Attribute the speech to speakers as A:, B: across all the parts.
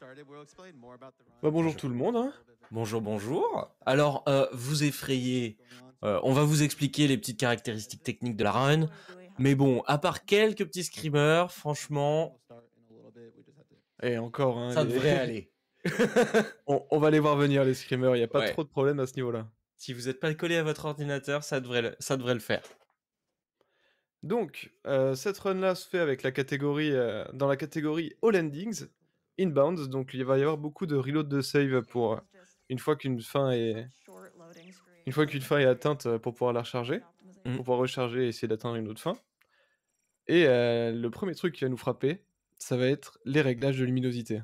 A: Bah, bonjour tout le monde. Hein. Bonjour, bonjour. Alors, euh, vous effrayez. Euh, on va vous expliquer les petites caractéristiques techniques de la run. Mais bon, à part quelques petits screamers, franchement. Et eh,
B: encore, hein, ça devrait aller. on, va les voir venir, les screamers. Il n'y a pas trop de problèmes à ce niveau-là.
A: Si vous n'êtes pas collé à votre ordinateur, ça devrait le, ça devrait le faire.
B: Donc, euh, cette run-là se fait avec la catégorie, dans la catégorie All Endings inbounds, donc il va y avoir beaucoup de reload de save pour euh, une fois qu'une fin est une fois qu'une fin est atteinte euh, pour pouvoir la recharger, mm. pour pouvoir recharger et essayer d'atteindre une autre fin. Et euh, le premier truc qui va nous frapper, ça va être les réglages de luminosité.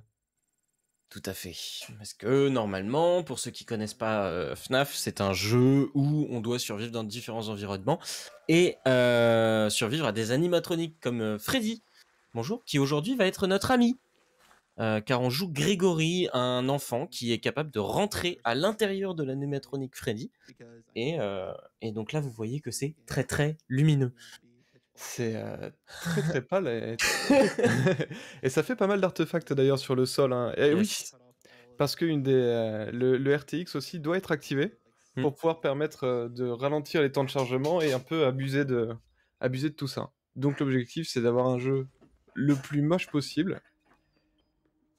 A: Tout à fait. Parce que normalement, pour ceux qui connaissent pas FNAF, c'est un jeu où on doit survivre dans différents environnements et survivre à des animatroniques comme Freddy, bonjour, qui aujourd'hui va être notre ami. Euh, car on joue Grégory, un enfant qui est capable de rentrer à l'intérieur de l'animatronique Freddy. Et, euh, donc là, vous voyez que c'est très très lumineux.
B: C'est euh, très très pâle. Et... ça fait pas mal d'artefacts d'ailleurs sur le sol. Hein. oui, parce que des, le, RTX aussi doit être activé hmm. pour pouvoir permettre de ralentir les temps de chargement et un peu abuser de, abuser de tout ça. Donc l'objectif, c'est d'avoir un jeu le plus moche possible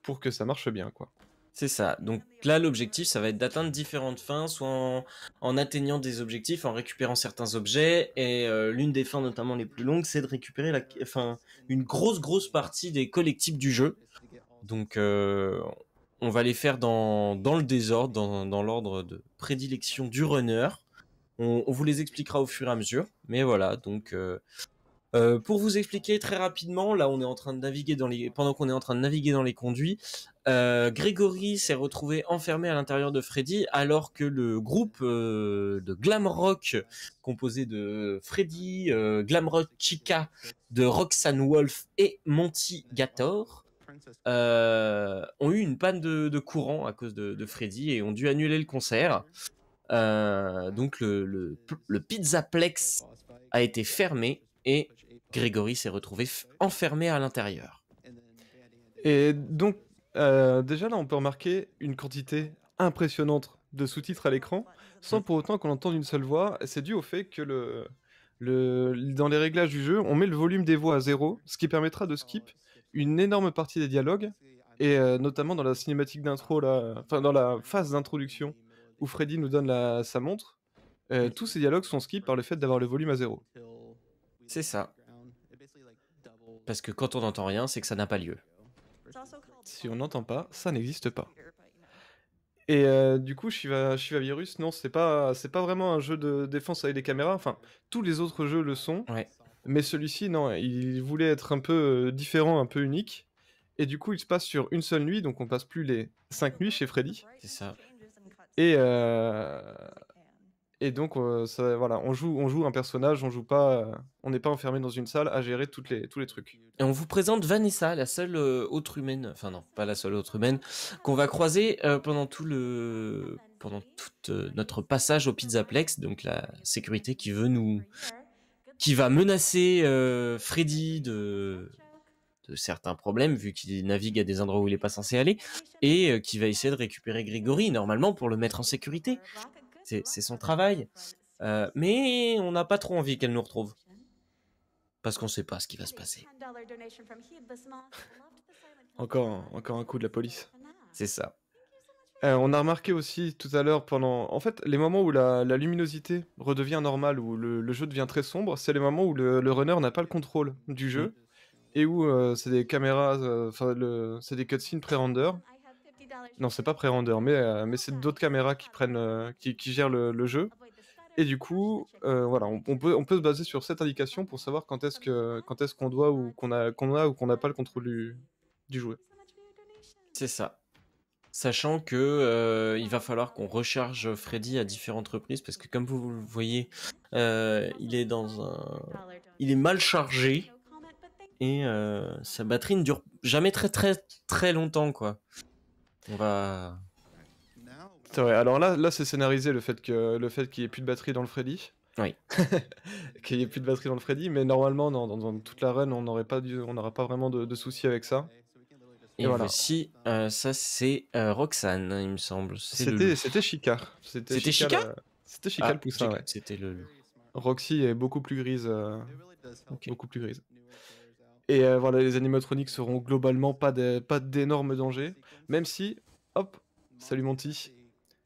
A: pour que ça marche bien, quoi. C'est ça. Donc là, l'objectif, ça va être d'atteindre différentes fins, soit en, atteignant des objectifs, en récupérant certains objets. Et euh, l'une des fins, notamment les plus longues, c'est de récupérer la, enfin, une grosse, grosse partie des collectifs du jeu. Donc, euh, on va les faire dans, le désordre, dans, l'ordre de prédilection du runner. On, vous les expliquera au fur et à mesure. Mais voilà, donc euh, euh, pour vous expliquer très rapidement, là on est en train de naviguer dans les pendant qu'on est en train de naviguer dans les conduits, euh, Grégory s'est retrouvé enfermé à l'intérieur de Freddy alors que le groupe euh, de glam rock composé de Freddy, glam rock Chica, de Roxanne Wolf et Monty Gator ont eu une panne de, courant à cause de, Freddy et ont dû annuler le concert. donc le, le, le Pizzaplex a été fermé et Grégory s'est retrouvé enfermé à l'intérieur. Et
B: donc, euh, déjà là, on peut remarquer une quantité impressionnante de sous-titres à l'écran, sans mm. pour autant qu'on entende une seule voix. C'est dû au fait que le, le, dans les réglages du jeu, on met le volume des voix à zéro, ce qui permettra de skip une énorme partie des dialogues, et euh, notamment dans la cinématique d'intro, enfin dans la phase d'introduction où Freddy nous donne sa montre, euh, tous ces dialogues sont skip par le fait d'avoir le volume à zéro. C'est ça.
A: Parce que quand on n'entend rien, c'est que ça n'a pas lieu. Si
B: on n'entend pas, ça n'existe pas. Et euh, du coup, Shiva, Virus, non, c'est pas, c'est pas vraiment un jeu de défense avec des caméras. Enfin, tous les autres jeux le sont. Mais celui-ci, non, il voulait être un peu euh, différent, un peu unique. Et du coup, il se passe sur une seule nuit, donc on passe plus les cinq nuits chez Freddy. C'est ça. Et, euh, et donc, euh, voilà, on joue, on joue un personnage, on joue pas, euh, on n'est pas enfermé dans une salle à gérer toutes les, tous les trucs.
A: Et on vous présente Vanessa, la seule euh, autre humaine, enfin non, pas la seule autre humaine, qu'on va croiser pendant tout le, pendant tout notre passage au Pizza Plex. donc la sécurité qui veut nous, qui va menacer Freddy de, de certains problèmes vu qu'il navigue à des endroits où il n'est pas censé aller et qui va essayer de récupérer Grégory normalement pour le mettre en sécurité c'est son travail. Euh, mais on n'a pas trop envie qu'elle nous retrouve. Parce qu'on ne sait pas ce qui va se passer. encore, encore un
B: coup de la police. C'est ça. Euh, on a remarqué aussi tout à l'heure pendant... En fait, les moments où la, luminosité redevient normale, où le, jeu devient très sombre, c'est les moments où le, runner n'a pas le contrôle du jeu mm. et où euh, c'est des caméras, enfin, c'est des cutscenes pré-render non, c'est pas pré-render, mais, euh, mais c'est d'autres caméras qui, prennent, euh, qui, gèrent le, jeu. Ah et du coup, euh, voilà, on, peut, se baser sur cette indication pour savoir quand est-ce qu'on doit ou qu'on a qu'on a ou qu'on n'a pas le contrôle du, du jouet.
A: C'est ça. Sachant que il va falloir qu'on recharge Freddy à différentes reprises parce que comme vous le voyez, il est dans un, il est mal chargé et sa batterie ne dure jamais très très très longtemps quoi. On va. alors là, là c'est scénarisé le fait
B: que le fait qu'il n'y ait plus de batterie dans le Freddy. Oui. qu'il n'y ait plus de batterie dans le Freddy, mais normalement, dans, toute la run, on n'aurait pas, on pas vraiment de, de soucis avec ça. Et, voilà.
A: voici, euh, ça c'est Roxanne euh, Roxane, hein, il me semble. C'était c'était
B: Chica. Euh, c'était Chica. C'était Chica le, ah, poussin. C'était le. Roxy est beaucoup plus grise. Beaucoup plus grise. Et euh, voilà, les animatroniques seront globalement pas d'énormes dangers, même si, hop, salut Monty.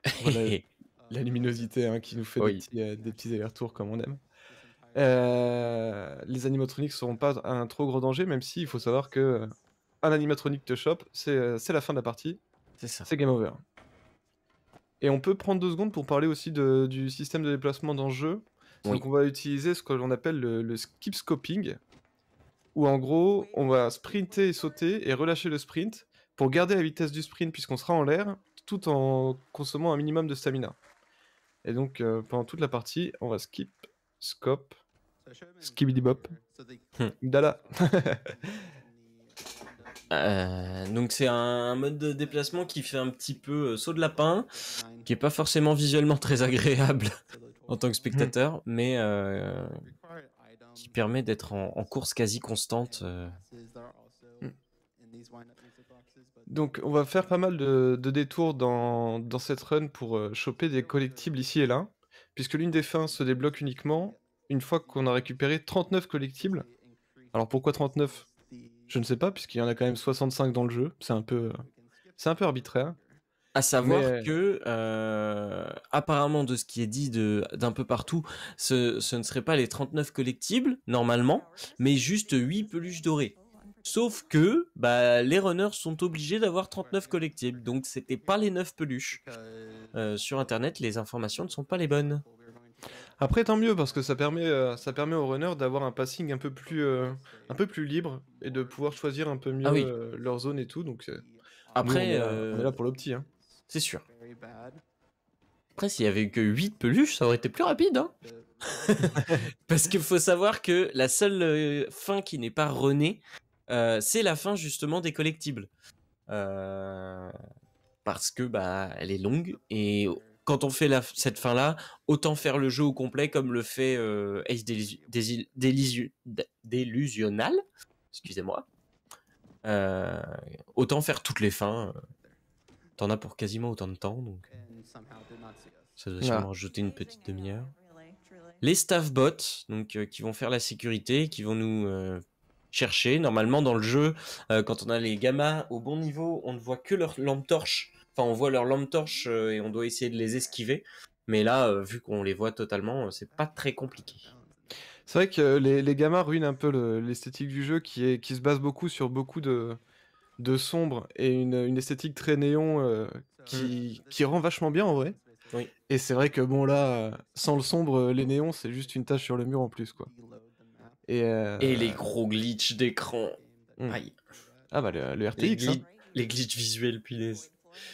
B: la luminosité hein, qui nous fait des petits, euh, petits allers-retours comme on aime. Euh, les animatroniques seront pas un trop gros danger, même si il faut savoir que un animatronique te chope, c'est la fin de la partie. C'est ça. C'est game over. Et on peut prendre deux secondes pour parler aussi de, du système de déplacement dans le jeu. Donc on va utiliser ce que l'on appelle le, le skip scoping où en gros, on va sprinter et sauter et relâcher le sprint pour garder la vitesse du sprint puisqu'on sera en l'air, tout en consommant un minimum de stamina. Et donc, euh, pendant toute la partie, on va skip, scope, skibidibop, bop
A: hmm. dala. Euh, donc c'est un mode de déplacement qui fait un petit peu euh, saut de lapin, qui est pas forcément visuellement très agréable en tant que spectateur, hmm. mais qui permet d'être en, course quasi constante. Euh. Hmm. Donc
B: on va faire pas mal de, détours dans, dans, cette run pour euh, choper des collectibles ici et là, puisque l'une des fins se débloque uniquement une fois qu'on a récupéré 39 collectibles. Alors pourquoi 39 Je ne sais pas, puisqu'il y en a quand même 65 dans le jeu, c'est un peu, euh, c'est un peu arbitraire. À savoir
A: que, euh, apparemment, de ce qui est dit d'un peu partout, ce, ne serait pas les 39 collectibles, normalement, mais juste 8 peluches dorées. Sauf que bah, les runners sont obligés d'avoir 39 collectibles, donc c'était pas les 9 peluches. Euh, sur Internet, les informations ne sont pas les bonnes. Après, tant mieux, parce que ça permet, euh, ça permet aux runners d'avoir un passing un peu,
B: plus, un peu plus libre et de pouvoir choisir un peu mieux ah leur zone et tout, donc... Après, là,
A: pour l'opti, Hein. C'est sûr. Après, s'il y avait eu que 8 peluches, ça aurait été plus rapide. Hein. Euh. Parce qu'il faut savoir que la seule euh, fin qui n'est pas renée, euh, c'est la fin justement des collectibles. parce que bah elle est longue et quand on fait cette fin là, autant faire le jeu au complet comme le fait euh, Ace Delusional, excusez-moi. autant faire toutes les fins T'en a pour quasiment autant de temps, donc ça doit sûrement rajouter une petite demi-heure. Les staff bots, donc euh, qui vont faire la sécurité, qui vont nous euh, chercher. Normalement, dans le jeu, euh, quand on a les gammas au bon niveau, on ne voit que leur lampe torche. Enfin, on voit leur lampe torche et on doit essayer de les esquiver. Mais là, vu qu'on les voit totalement, c'est pas très compliqué.
B: C'est vrai que les, gammas ruinent un peu l'esthétique du jeu qui, est, qui se base beaucoup sur beaucoup de, de sombre et une, esthétique très néon euh, qui, qui, rend vachement bien en vrai. Et c'est vrai que bon là, sans le sombre, euh, les néons, c'est juste une tache sur le mur en plus quoi. Et,
A: euh, les gros glitches d'écran. Hmm. Ah bah le, RTX. Les, hein. gli les, glitches visuels, punaise.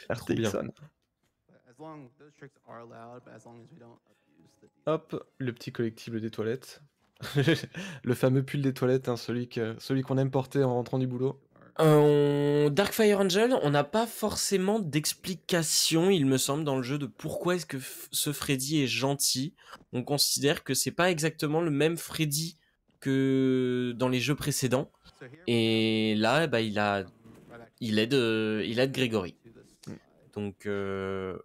A: RTX.
B: Hein. Hop, le petit collectible des toilettes. le fameux pull des
A: toilettes, hein, celui qu'on celui qu'on aime porter en rentrant du boulot en euh, on... Darkfire Angel, on n'a pas forcément d'explication, il me semble, dans le jeu de pourquoi est-ce que ce Freddy est gentil. On considère que c'est pas exactement le même Freddy que dans les jeux précédents. Et là, bah, il a, il aide, euh, il Grégory. Mm. Donc euh,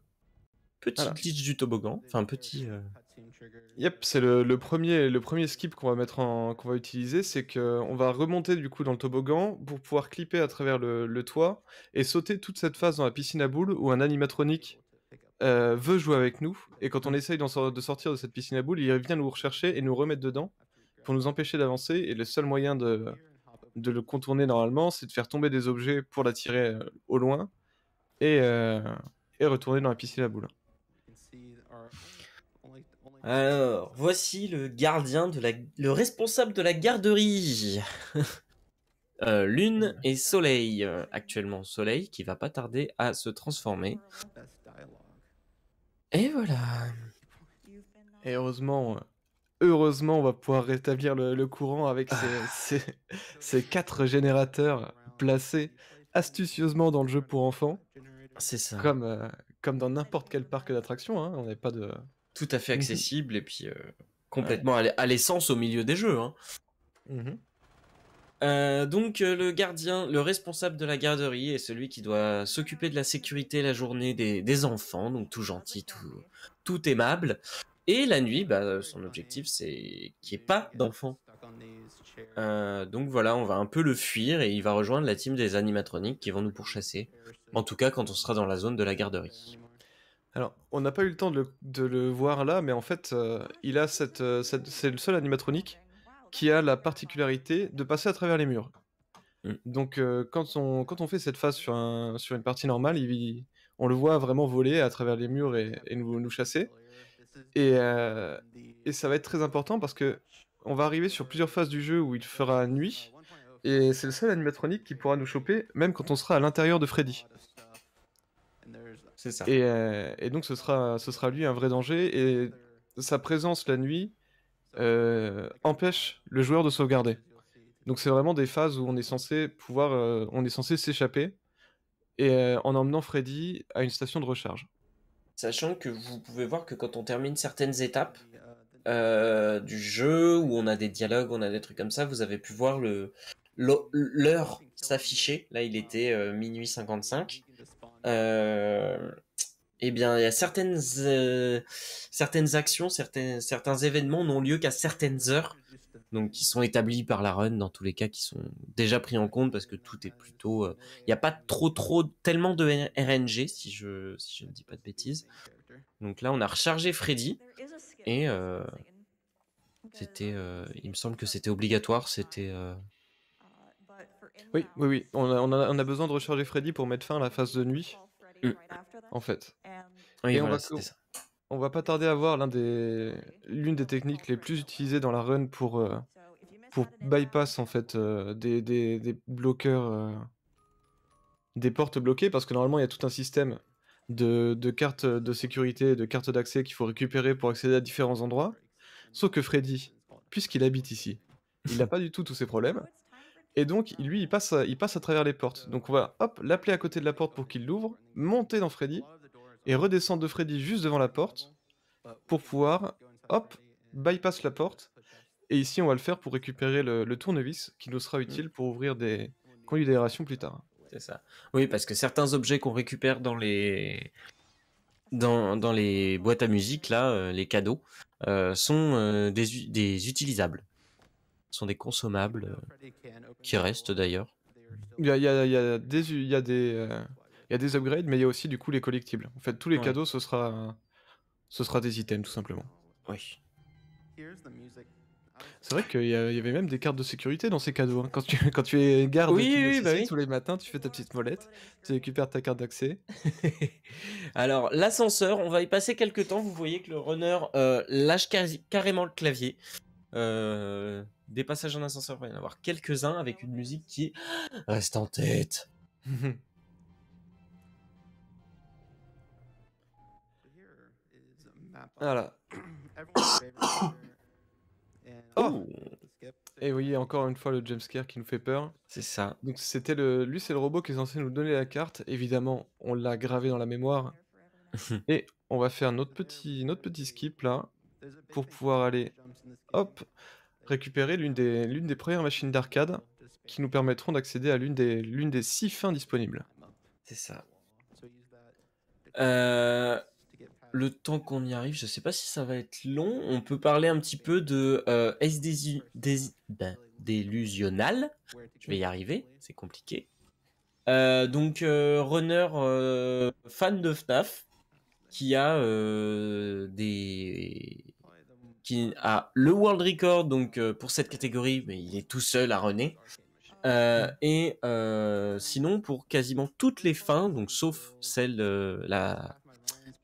A: petit glitch du toboggan, enfin
B: petit, Yep, c'est le, premier, le premier skip qu'on va, mettre qu'on va utiliser, c'est qu'on va remonter du coup dans le toboggan pour pouvoir clipper à travers le, toit et sauter toute cette phase dans la piscine à boules où un animatronique euh, veut jouer avec nous. Et quand on essaye de sortir de cette piscine à boules, il vient nous rechercher et nous remettre dedans pour nous empêcher d'avancer. Et le seul moyen de, de le contourner normalement, c'est de faire tomber des objets pour l'attirer euh, au loin
A: et, euh, et retourner dans la piscine à boules. Alors, voici le gardien de la... le responsable de la garderie. Euh, lune et Soleil. Euh, actuellement, Soleil qui va pas tarder à se transformer. Et
B: voilà. Et heureusement, heureusement, on va pouvoir rétablir le, courant avec ces, quatre générateurs placés astucieusement dans le jeu pour enfants. C'est ça. Comme, euh, comme dans n'importe quel parc d'attractions, hein, on n'est pas de,
A: tout à fait mhm. accessible et puis euh, complètement à l'essence au milieu des jeux. Hein. Mhm. Euh, donc euh, le gardien, le responsable de la garderie est celui qui doit s'occuper de la sécurité la journée des, enfants, donc tout gentil, tout, aimable. Et la nuit, bah, son objectif c'est qu'il n'y ait pas d'enfants. donc voilà, on va un peu le fuir et il va rejoindre la team des animatroniques qui vont nous pourchasser. En tout cas quand on sera dans la zone de la garderie.
B: Alors, on n'a pas eu le temps de le, voir là, mais en fait, euh, il a euh, cette, c'est le seul animatronique qui a la particularité de passer à travers les murs. Mm. Donc, euh, quand, on, fait cette phase sur, une partie normale, on le voit vraiment voler à travers les murs et, nous, nous, chasser. Et, ça va être très important parce que on va arriver sur plusieurs phases du jeu où il fera nuit. Et c'est le seul animatronique qui pourra nous choper, même quand on sera à l'intérieur de Freddy ça. Euh, et, donc, ce sera, ce sera lui un vrai danger. Et sa présence la nuit euh, empêche le joueur de sauvegarder. Donc, c'est vraiment des phases où on est censé pouvoir, euh, on est censé s'échapper et en emmenant Freddy à une station de recharge.
A: Sachant que vous pouvez voir que quand on termine certaines étapes du jeu, où on a des dialogues, on a des trucs comme ça, vous avez pu voir le, l'heure s'afficher. Là, il était minuit 55. Euh, eh bien, il y a certaines, euh, certaines actions, certains, certains événements n'ont lieu qu'à certaines heures, donc qui sont établis par la run, dans tous les cas, qui sont déjà pris en compte parce que tout est plutôt. Euh, il n'y a pas trop, trop, tellement de RNG, si je, ne dis pas de bêtises. Donc là, on a rechargé Freddy et c'était, il me semble que c'était obligatoire,
B: c'était. Oui, oui, oui. On a, besoin de recharger Freddy pour mettre fin à la phase de nuit. Mm. Euh, en fait. on, va, pas tarder à voir l'une des, techniques les plus utilisées dans la run pour, euh, pour bypass en fait euh, des, bloqueurs, des portes bloquées, parce que normalement il y a tout un système de, de cartes de sécurité, de cartes d'accès qu'il faut récupérer pour accéder à différents endroits. Sauf que Freddy, puisqu'il habite ici, il n'a pas du tout tous ces problèmes. Et donc, lui, il passe, à, il passe à travers les portes. Donc, on va, hop, l'appeler à côté de la porte pour qu'il l'ouvre, monter dans Freddy, et redescendre de Freddy juste devant la porte, pour pouvoir, hop, bypass la porte. Et ici, on va le faire pour récupérer le, tournevis, qui nous sera utile mm. pour ouvrir des conduits plus tard.
A: C'est ça. Oui, parce que certains objets qu'on récupère dans les... Dans, les boîtes à musique, là, euh, les cadeaux, euh, sont euh, des utilisables sont des consommables euh, qui restent d'ailleurs.
B: Il y a, des, des upgrades, mais il y a aussi du coup les collectibles. En fait, tous les cadeaux, ce sera, ce sera des items tout simplement. Oui. C'est vrai qu'il y, avait même des cartes de sécurité dans ces cadeaux. Hein. Quand, tu, quand tu bah oui, tous les matins, tu fais ta petite molette, tu récupères ta carte d'accès.
A: Alors, l'ascenseur, on va y passer quelques temps. Vous voyez que le runner euh, lâche carrément le clavier. Euh, des passages en ascenseur, il va y en avoir quelques-uns avec une musique qui reste en tête. voilà.
B: Oh Et voyez, encore une fois le jumpscare qui nous fait peur. C'est ça. Donc c'était le, lui c'est le robot qui est censé nous donner la carte. Évidemment, on l'a gravé dans la mémoire. Et on va faire notre petit, notre petit skip là pour pouvoir aller hop récupérer l'une des, l'une des premières machines d'arcade qui nous permettront d'accéder à l'une des, des six fins disponibles. C'est ça.
A: Euh, le temps qu'on y arrive, je sais pas si ça va être long. On peut parler un petit peu de euh, SDZ, des, ben, Je vais y arriver, c'est compliqué. Euh, donc, euh, runner fan de FNAF qui a des qui a le world record donc euh, pour cette catégorie, mais il est tout seul à René. Euh, et euh, sinon pour quasiment toutes les fins, donc sauf celle de la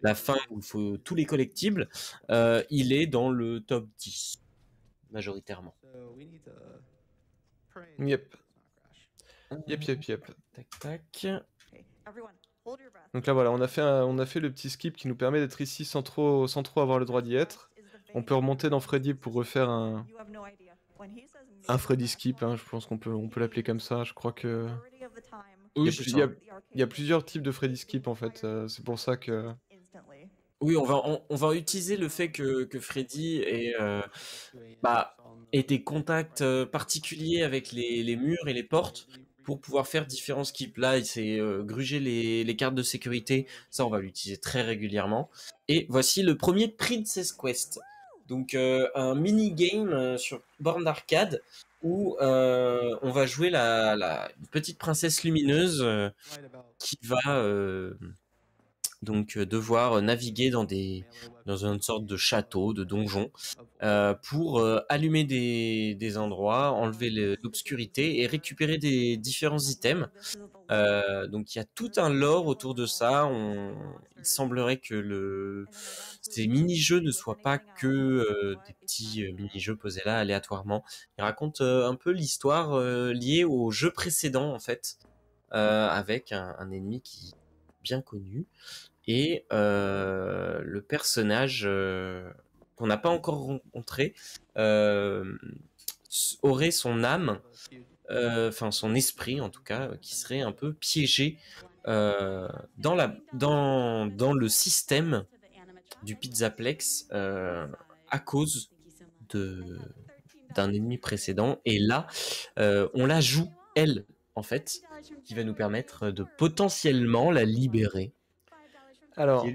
A: la fin où il faut tous les collectibles, il est dans le top 10 majoritairement. Yep. Yep, yep, yep. Tac, tac.
B: Donc là voilà, on a fait on a fait le petit skip qui nous permet d'être ici sans trop sans trop avoir le droit d'y être. On peut remonter dans Freddy pour refaire un, un Freddy skip, hein, je pense qu'on peut, on peut l'appeler comme ça. Je crois que. Oui, il, y a, plusieurs types de Freddy skip en fait. Euh, c'est pour ça que.
A: Oui, on va, on, va utiliser le fait que, Freddy euh, bah, ait, des contacts euh, particuliers avec les, murs et les portes pour pouvoir faire différents skips. Là, il s'est gruger les, les, cartes de sécurité. Ça, on va l'utiliser très régulièrement. Et voici le premier Princess Quest. Donc euh, un mini-game euh, sur borne d'arcade où euh, on va jouer la, petite princesse lumineuse qui va donc euh, devoir euh, naviguer dans des dans une sorte de château, de donjon, euh, pour allumer des, des, endroits, enlever l'obscurité et récupérer des différents items. donc il y a tout un lore autour de ça. On, il semblerait que le, ces mini-jeux ne soient pas que des petits mini-jeux posés là aléatoirement. ils raconte un peu l'histoire liée au jeu précédent en fait. avec un, ennemi qui, bien connu. Et euh, le personnage euh, qu'on n'a pas encore rencontré euh, aurait son âme, enfin son esprit en tout cas, qui serait un peu piégé dans, la, dans, dans le système du Pizzaplex à cause de d'un ennemi précédent. Et là, on la joue, elle, en fait, qui va nous permettre de potentiellement la libérer. Alors,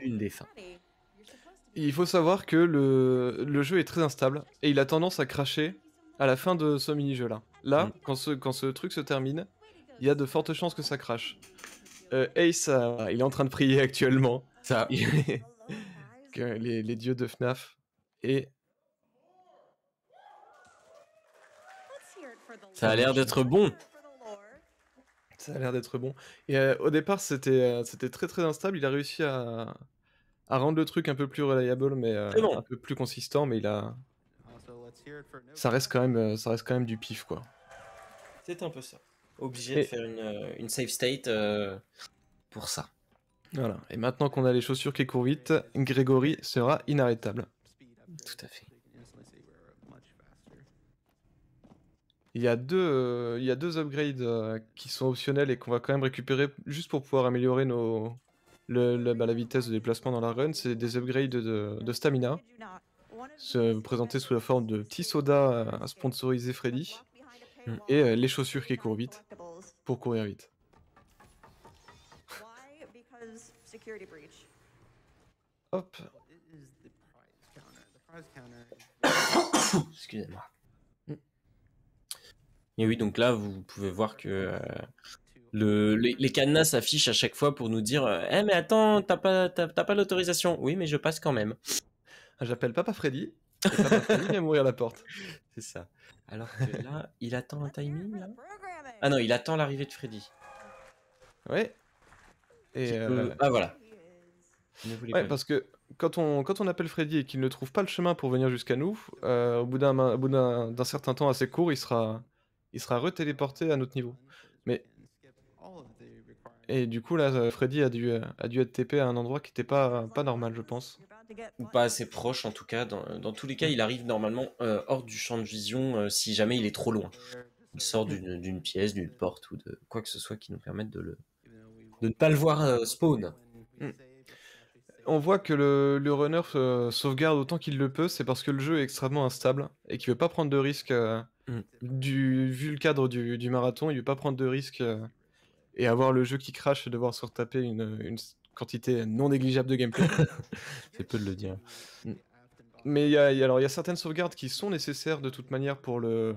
A: Il faut savoir que
B: le, jeu est très instable et il a tendance à cracher à la fin de ce mini-jeu là. Là, mm. quand, ce, quand ce truc se termine, il y a de fortes chances que ça crache. Euh, Ace, il est en train de prier actuellement. Ça. les, les dieux de FNAF. Et
A: Ça a l'air d'être bon.
B: Ça a l'air d'être bon. Et euh, au départ, c'était euh, c'était très très instable. Il a réussi à, à rendre le truc un peu plus reliable, mais euh, un peu plus consistant. Mais il a. Ça reste quand même, ça reste quand même du pif, quoi. C'est un peu ça.
A: Obligé de faire une, une save state pour ça.
B: Voilà. Et maintenant qu'on a les chaussures qui courent vite, Grégory sera inarrêtable. Tout à fait. Il y a deux, euh, il y deux upgrades euh, qui sont optionnels et qu'on va quand même récupérer juste pour pouvoir améliorer nos, bah, la vitesse de déplacement dans la run. C'est des upgrades de, stamina, se présenter sous la forme de petits sodas euh, à Freddy et les chaussures qui courent vite pour courir vite. Hop. Excusez-moi.
A: Et oui, donc là, vous pouvez voir que euh, les, cadenas s'affichent à chaque fois pour nous dire euh, Eh, mais attends, t'as pas, l'autorisation. Oui, mais je passe quand même. Ah, j'appelle Papa Freddy. Et Papa Freddy vient la porte. C'est ça. Alors que là, il attend un timing. Ah non, il attend l'arrivée de Freddy. Ouais.
B: Et euh, Ah voilà. ouais, parce que quand on, quand on appelle Freddy et qu'il ne trouve pas le chemin pour venir jusqu'à nous, au bout d'un, d'un certain temps assez court, il sera, il sera re-téléporté à notre niveau. Mais et du coup là, euh, Freddy a dû euh, a dû être TP à un endroit qui n'était pas pas normal, je pense.
A: Ou pas assez proche en tout cas. Dans, dans tous les cas, il arrive normalement euh, hors du champ de vision si jamais il est trop loin. Il sort d'une pièce, d'une porte ou de quoi que ce soit qui nous permette de le de ne pas le voir spawn.
B: Hmm. on voit que le, le runner sauvegarde autant qu'il le peut, c'est parce que le jeu est extrêmement instable et qu'il veut pas prendre de risques du, vu le cadre du, marathon, il ne veut pas prendre de risques euh, et avoir le jeu qui crache, et devoir se retaper une, quantité non négligeable de gameplay.
A: C'est peu de le dire. Mm.
B: Mais il y, a, y a certaines sauvegardes qui sont nécessaires de toute manière pour, le,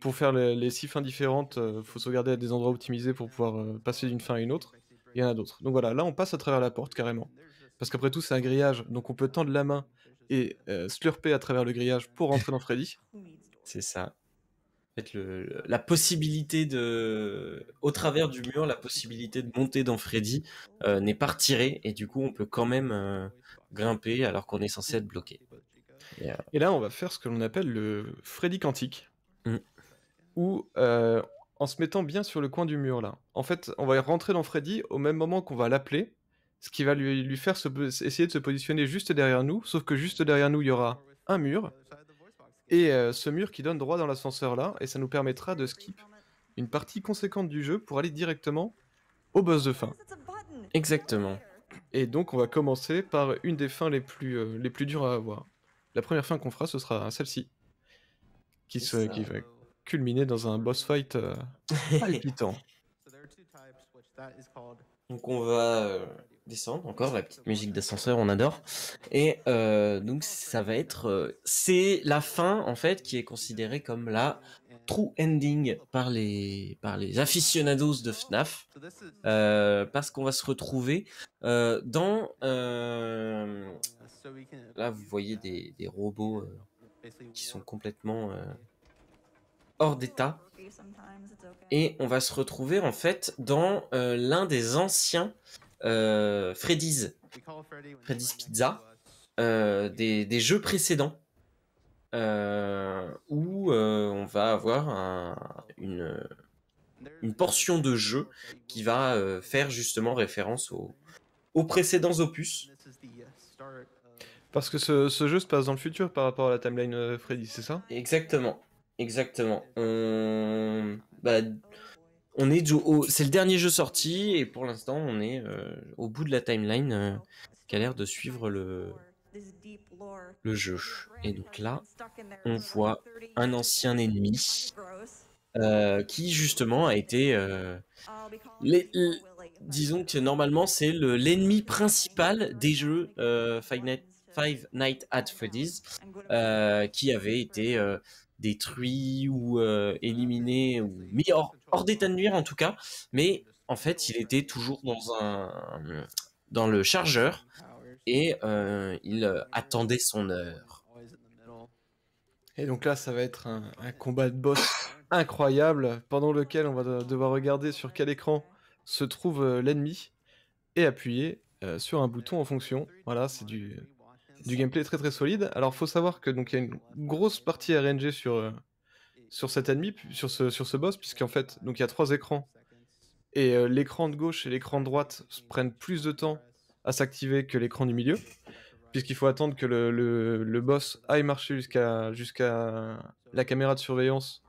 B: pour faire les, les six fins différentes. Il euh, faut sauvegarder à des endroits optimisés pour pouvoir euh, passer d'une fin à une autre. Il y en a d'autres. Donc voilà, là on passe à travers la porte carrément. Parce qu'après tout, c'est un grillage, donc on peut tendre la main
A: et slurper à travers le grillage pour rentrer dans Freddy. C'est ça. En la possibilité de, au travers du mur, la possibilité de monter dans Freddy euh, n'est pas retirée et du coup, on peut quand même euh, grimper alors qu'on est censé être bloqué.
B: Euh, et, là, on va faire ce que l'on appelle le Freddy quantique, ou mm. où en se mettant bien sur le coin du mur là, en fait, on va rentrer dans Freddy au même moment qu'on va l'appeler, ce qui va lui, faire essayer de se positionner juste derrière nous, sauf que juste derrière nous, il y aura un mur et euh, ce mur qui donne droit dans l'ascenseur là, et ça nous permettra de skip une partie conséquente du jeu pour aller directement au boss de fin. Exactement. Et donc on va commencer par une des fins les plus, euh, les plus dures à avoir. La première fin qu'on fera, ce sera celle-ci, qui, qui va culminer dans
A: un boss fight euh, palpitant. donc on va descendre encore la petite musique d'ascenseur on adore et euh, donc ça va être euh, c'est la fin en fait qui est considérée comme la true ending par les par les aficionados de FNAF euh, parce qu'on va se retrouver dans là vous voyez des, des robots qui sont complètement hors d'état et on va se retrouver en fait dans l'un des anciens euh, Freddy's, Pizza, euh, des, jeux précédents euh, où on va avoir une, une, portion de jeu qui va faire justement référence aux précédents opus. Parce que ce,
B: jeu se passe dans le futur par rapport à la timeline Freddy, c'est ça Exactement, exactement.
A: On... Bah, est c'est le dernier jeu sorti et pour l'instant on est euh, au bout de la timeline euh, qui a l'air de suivre le le jeu. Et donc là, on voit un ancien ennemi euh, qui justement a été, disons que normalement c'est l'ennemi principal des jeux Five Nights Five Night at Freddy's, qui avait été détruit ou euh, éliminé ou mis hors, d'état de nuire en tout cas. Mais en fait, il était toujours dans un dans le chargeur ah et euh, il euh, attendait son heure.
B: Et donc là, ça va être un, combat de boss incroyable pendant lequel on va devoir regarder sur quel écran se trouve l'ennemi et appuyer sur un bouton en fonction. Voilà, c'est du du gameplay très très solide. Alors faut savoir que donc il y a une grosse partie RNG sur, euh, sur cet ennemi, sur ce, sur ce boss, puisqu'en fait donc il y a trois écrans et euh, l'écran de gauche et l'écran de droite prennent plus de temps à s'activer que l'écran du milieu, puisqu'il faut attendre que le, le, boss aille marcher jusqu'à jusqu'à la caméra de surveillance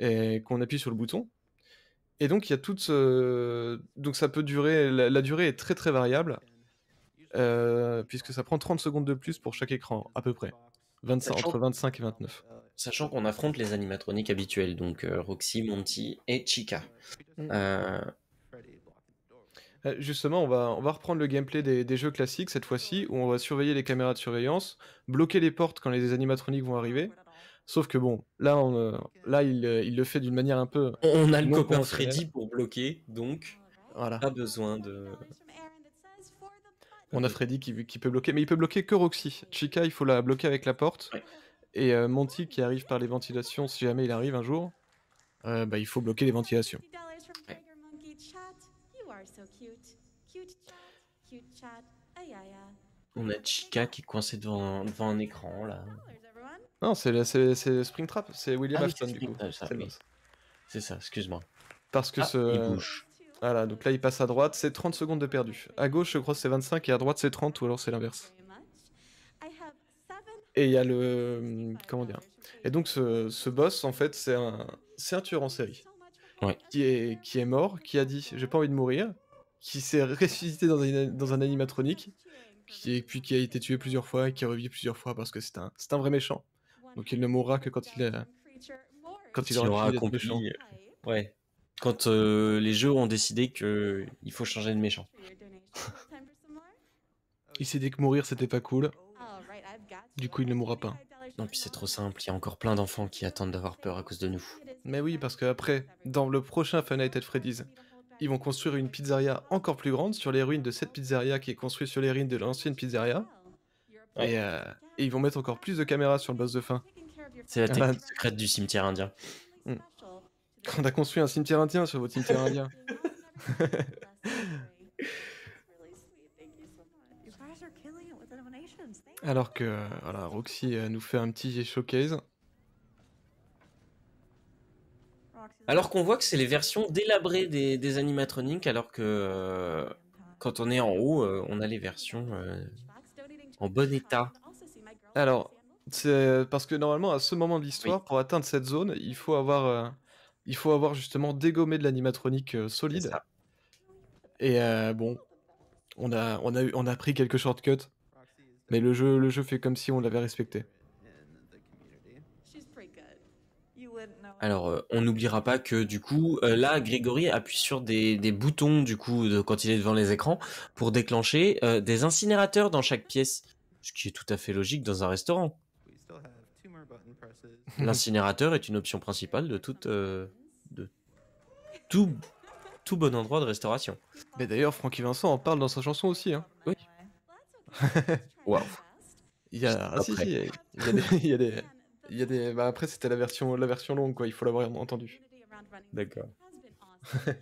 B: et qu'on appuie sur le bouton. Et donc il y a toute donc ça peut durer la durée est très très variable. Euh, puisque ça prend 30 secondes de plus pour chaque écran, à peu près. 25, Entre 25 et 29.
A: Sachant qu'on affronte les animatroniques habituels, donc euh, Roxy, Monty et Chica. Mm. Euh,
B: justement, on va, on va reprendre le gameplay des, jeux classiques cette fois-ci, où on va surveiller les caméras de surveillance, bloquer les portes quand les animatroniques vont arriver, Sauf que bon, là, là il, il, le fait d'une manière un peu. On a le copain Freddy
A: pour bloquer, donc voilà. pas besoin de.
B: On a euh, Freddy qui, peut bloquer, mais il peut bloquer que Roxy. Chica, il faut la bloquer avec la porte. Et euh, Monty qui arrive par les ventilations, si jamais il arrive un jour,
A: euh, bah, il faut bloquer les ventilations. On a Chica qui est coincé devant,
B: un écran là. Non, c'est Springtrap, c'est William ah, du coup. C'est ça, excuse-moi. Parce que ah, ce. Il bouge. Voilà, donc là il passe à droite, c'est 30 secondes de perdu. À gauche, je crois c'est 25 et à droite c'est 30 ou alors c'est l'inverse. Et il y a le... Hum, comment dire Et donc ce, boss, en fait, c'est un, un tueur en série. Qui, est, qui est mort, qui a dit « j'ai pas envie de mourir », qui s'est ressuscité dans un, animatronique, qui, puis qui a été tué plusieurs fois et qui a revit plusieurs fois parce que c'est un, un vrai méchant. Donc il ne mourra que quand il, est quand il, aura, accompli...
A: Euh, ouais quand euh, les jeux ont décidé qu'il faut changer de méchant.
B: il s'est dit que mourir c'était pas cool. Du coup, il ne mourra pas.
A: Non, puis c'est trop simple, il y a encore plein d'enfants qui attendent d'avoir peur à cause de nous.
B: Mais oui, parce qu'après, dans le prochain Fun Night at Freddy's, ils vont construire une pizzeria encore plus grande sur les ruines de cette pizzeria qui est construite sur les ruines de l'ancienne pizzeria. Euh, et, ils vont mettre encore plus de caméras sur le boss de fin.
A: C'est la technique secrète du cimetière indien. Mm.
B: On a construit un cimetière indien sur votre cimetière indien. Alors que
A: voilà, Roxy euh, nous fait un petit showcase. Alors qu'on voit que c'est les versions délabrées des, animatroniques, alors que euh, quand on est en haut, euh, on a les versions en bon état.
B: Alors, c'est parce que normalement, à ce moment de l'histoire, pour atteindre cette zone, il faut avoir il faut avoir justement dégommé de l'animatronique euh, solide. Et euh, bon, on a, on, a, on a pris quelques shortcuts, mais le jeu, le jeu fait comme si on l'avait respecté.
A: Alors, euh, on n'oubliera pas que du coup, là, Grégory appuie sur des, boutons du coup quand il est devant les écrans pour déclencher des incinérateurs dans chaque pièce, ce qui est tout à fait logique dans un restaurant. L'incinérateur est une option principale de toute de tout, tout bon endroit de restauration. Mais d'ailleurs, Francky
B: Vincent en parle dans sa chanson aussi. Hein. Oui.
A: Waouh.
B: Il y a, ah, il y a des, il y a des, bah, après c'était la version, la version longue quoi. Il faut l'avoir entendu. D'accord.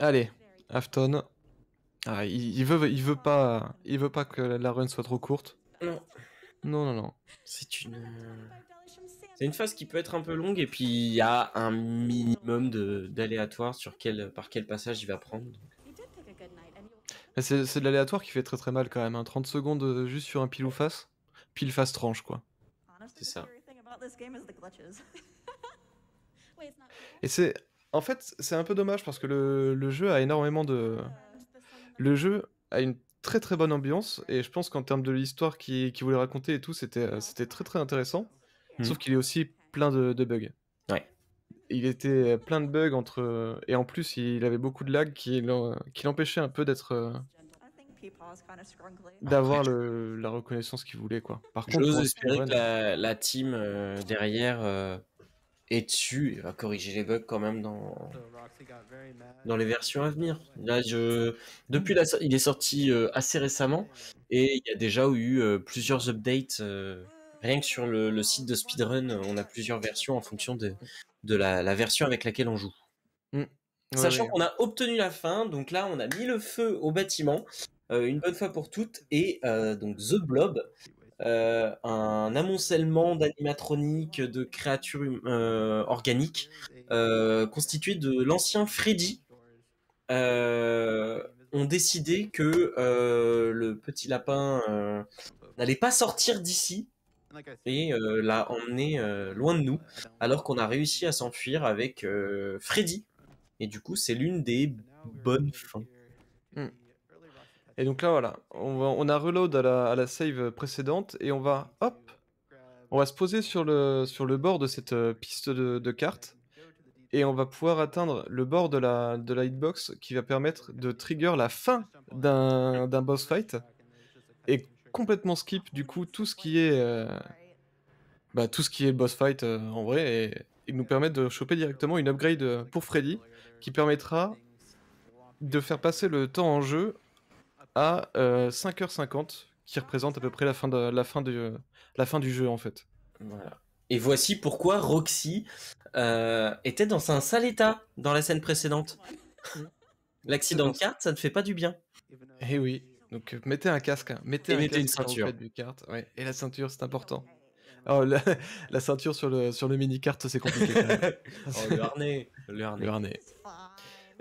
B: Allez, Afton. Ah, il, veut, il veut pas, il veut pas que la run soit trop courte. Non. Non, non, non. C'est une.
A: C'est une phase qui peut être un peu longue et puis il y a un minimum d'aléatoire sur quel, par quel passage il va prendre.
B: C'est de l'aléatoire qui fait très très mal quand même. 30 hein. secondes euh, juste sur un pile ou face. Pile face tranche quoi. C'est ça. Et c'est. En fait, c'est un peu dommage parce que le, jeu a énormément de. Le jeu a une très très bonne ambiance et je pense qu'en termes de l'histoire qu'il qui voulait raconter et tout, c'était euh, très très intéressant. Mmh. Sauf qu'il est aussi plein de, bugs. Il était plein de bugs entre. Et en plus, il avait beaucoup de lag qui l'empêchait un peu d'être euh, d'avoir la reconnaissance qu'il voulait quoi. Par contre, j'ose espérer que
A: la, team euh, derrière euh, est dessus et va corriger les bugs quand même dans dans les versions à venir. Là, je depuis il est sorti assez récemment et il y a déjà eu plusieurs updates Rien que sur le, site de speedrun, on a plusieurs versions en fonction de, la, version avec laquelle on joue. Mm. Sachant qu'on a obtenu la fin, donc là on a mis le feu au bâtiment euh, une bonne fois pour toutes et euh, donc The Blob, euh, un amoncellement d'animatroniques, de créatures hum, organiques constitué de l'ancien Freddy ont décidé que le petit lapin n'allait pas sortir d'ici et euh, l'a emmené euh, loin de nous, ah, bah, alors qu'on a réussi à s'enfuir avec euh, Freddy. Et du coup, c'est l'une des bonnes fins. Hmm. Et donc là, voilà, on,
B: on a reload à la, à la, save précédente et on va, hop, on va se poser sur le, sur le bord de cette piste de, de et on va pouvoir atteindre le bord de la, de la hitbox qui va permettre de trigger la fin d'un boss fight. Et complètement skip du coup tout ce qui est euh, bah, tout ce qui est boss fight euh, en vrai et il nous permet de choper directement une upgrade euh, pour Freddy qui permettra de faire passer le temps en jeu à 5h50 qui représente à peu près la fin, de, la, fin de, la fin du jeu en fait. Et
A: voici pourquoi Roxy était dans un sale état dans la scène précédente. L'accident de carte, ça ne fait pas du bien. et eh oui. Donc euh, mettez un
B: casque, hein. mettez, une ceinture. Et la ceinture, c'est important. la, ceinture sur le, mini carte c'est compliqué. Oh, le harnais. Le harnais.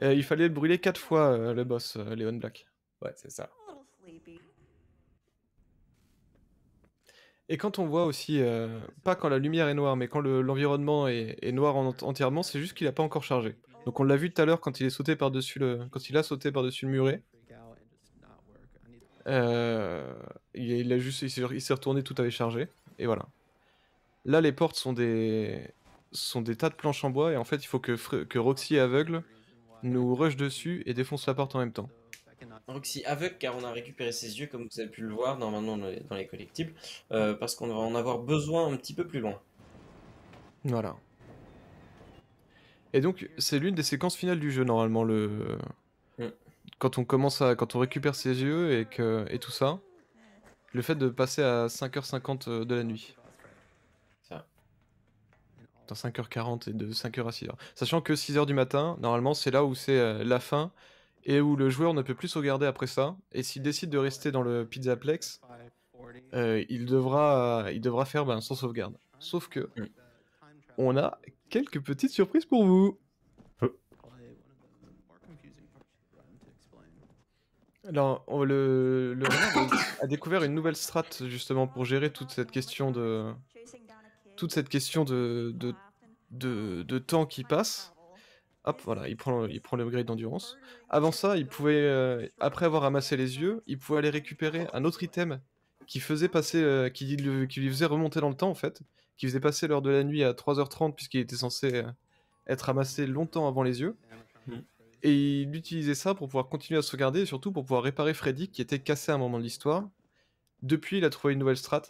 B: Euh, il fallait brûler 4 fois, euh, le boss, Leon Black. Ouais, c'est ça. Et quand on voit aussi, pas quand la lumière est noire, mais quand l'environnement est, noir entièrement, c'est juste qu'il n'a pas encore chargé. Donc on l'a vu tout à l'heure quand il est sauté par-dessus le, quand il a sauté par-dessus le muret. Euh, il, a juste, il s'est retourné, tout avait chargé, et voilà. Là, les portes sont des, sont des tas de planches en bois, et en fait, il faut que, que Roxy aveugle nous rush dessus et défonce la porte en même temps.
A: Roxy aveugle, car on a récupéré ses yeux, comme vous avez pu le voir normalement dans les collectibles, euh, parce qu'on va en avoir besoin un petit peu plus loin.
B: Voilà. Et donc, c'est l'une des séquences finales du jeu, normalement, le, quand on commence à, quand on récupère ses yeux et que et tout ça, le fait de passer à 5h50 euh, de la nuit. Dans 5h40 et de 5h à 6h. Sachant que 6h du matin, normalement, c'est là où c'est euh, la fin et où le joueur ne peut plus sauvegarder après ça. Et s'il décide de rester dans le Pizzaplex, Plex, euh, il, devra, il devra faire sans ben, son sauvegarde. Sauf que, mm. on a quelques petites surprises pour vous. Alors, on, le, a découvert une nouvelle strat justement pour gérer toute cette question de toute cette question de, de, temps qui passe. Hop, voilà, il prend, il prend le grade d'endurance. Avant ça, il pouvait, euh, après avoir amassé les yeux, il pouvait aller récupérer un autre item qui faisait passer, euh, qui, lui faisait remonter dans le temps en fait, qui faisait passer l'heure de la nuit à 3h30 puisqu'il était censé euh, être ramassé longtemps avant les yeux. Mmh et il utilisait ça pour pouvoir continuer à se regarder et surtout pour pouvoir réparer Freddy qui était cassé à un moment de l'histoire. Depuis, il a trouvé une nouvelle strat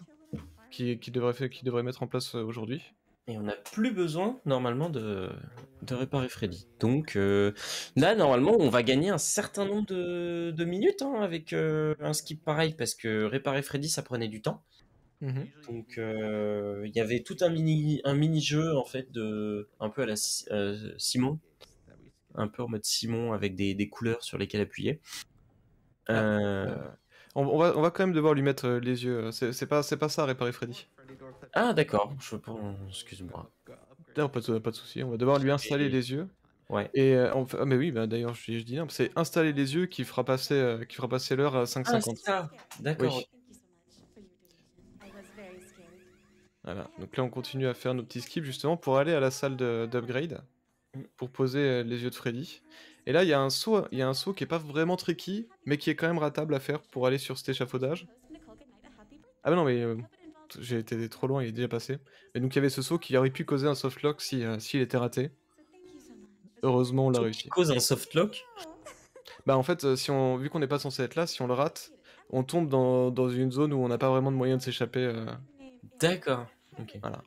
B: qui, devrait, mettre en place euh, aujourd'hui.
A: Et on n'a plus besoin normalement de, réparer Freddy. Donc euh, là, normalement, on va gagner un certain nombre de, minutes hein, avec euh, un skip pareil parce que réparer Freddy, ça prenait du temps. Mhm. Donc il y avait tout un mini un mini jeu en fait de un peu à la Simon un peu en mode Simon avec des, des couleurs sur lesquelles appuyer. Ah. Euh, on, va, on
B: va quand même devoir lui mettre euh, les yeux. Hein. C'est pas, pas ça, réparer Freddy. Ah, d'accord.
A: Je Excuse-moi.
B: Pas, pas de souci. On va devoir lui installer les yeux. Ouais. Et euh, ah, mais oui, bah, d'ailleurs, je, dis C'est installer les yeux qui fera passer, qui fera passer l'heure à 5,50. Ah, d'accord. Voilà. Donc là, on continue à faire nos petits skips justement pour aller à la salle d'upgrade pour poser euh, les yeux de Freddy. Et là, il y a un saut, il y a un saut qui est pas vraiment tricky, mais qui est quand même ratable à faire pour aller sur cet échafaudage. Ah non, mais euh, j'ai été trop loin, il est déjà passé. Et donc il y avait ce saut qui aurait pu causer un softlock si euh, s'il était raté. Heureusement, on l'a réussi. Cause un softlock Bah en fait, si on, vu qu'on n'est pas censé être là, si on le rate, on tombe dans, une zone où on n'a pas vraiment de moyen de s'échapper. D'accord. Voilà.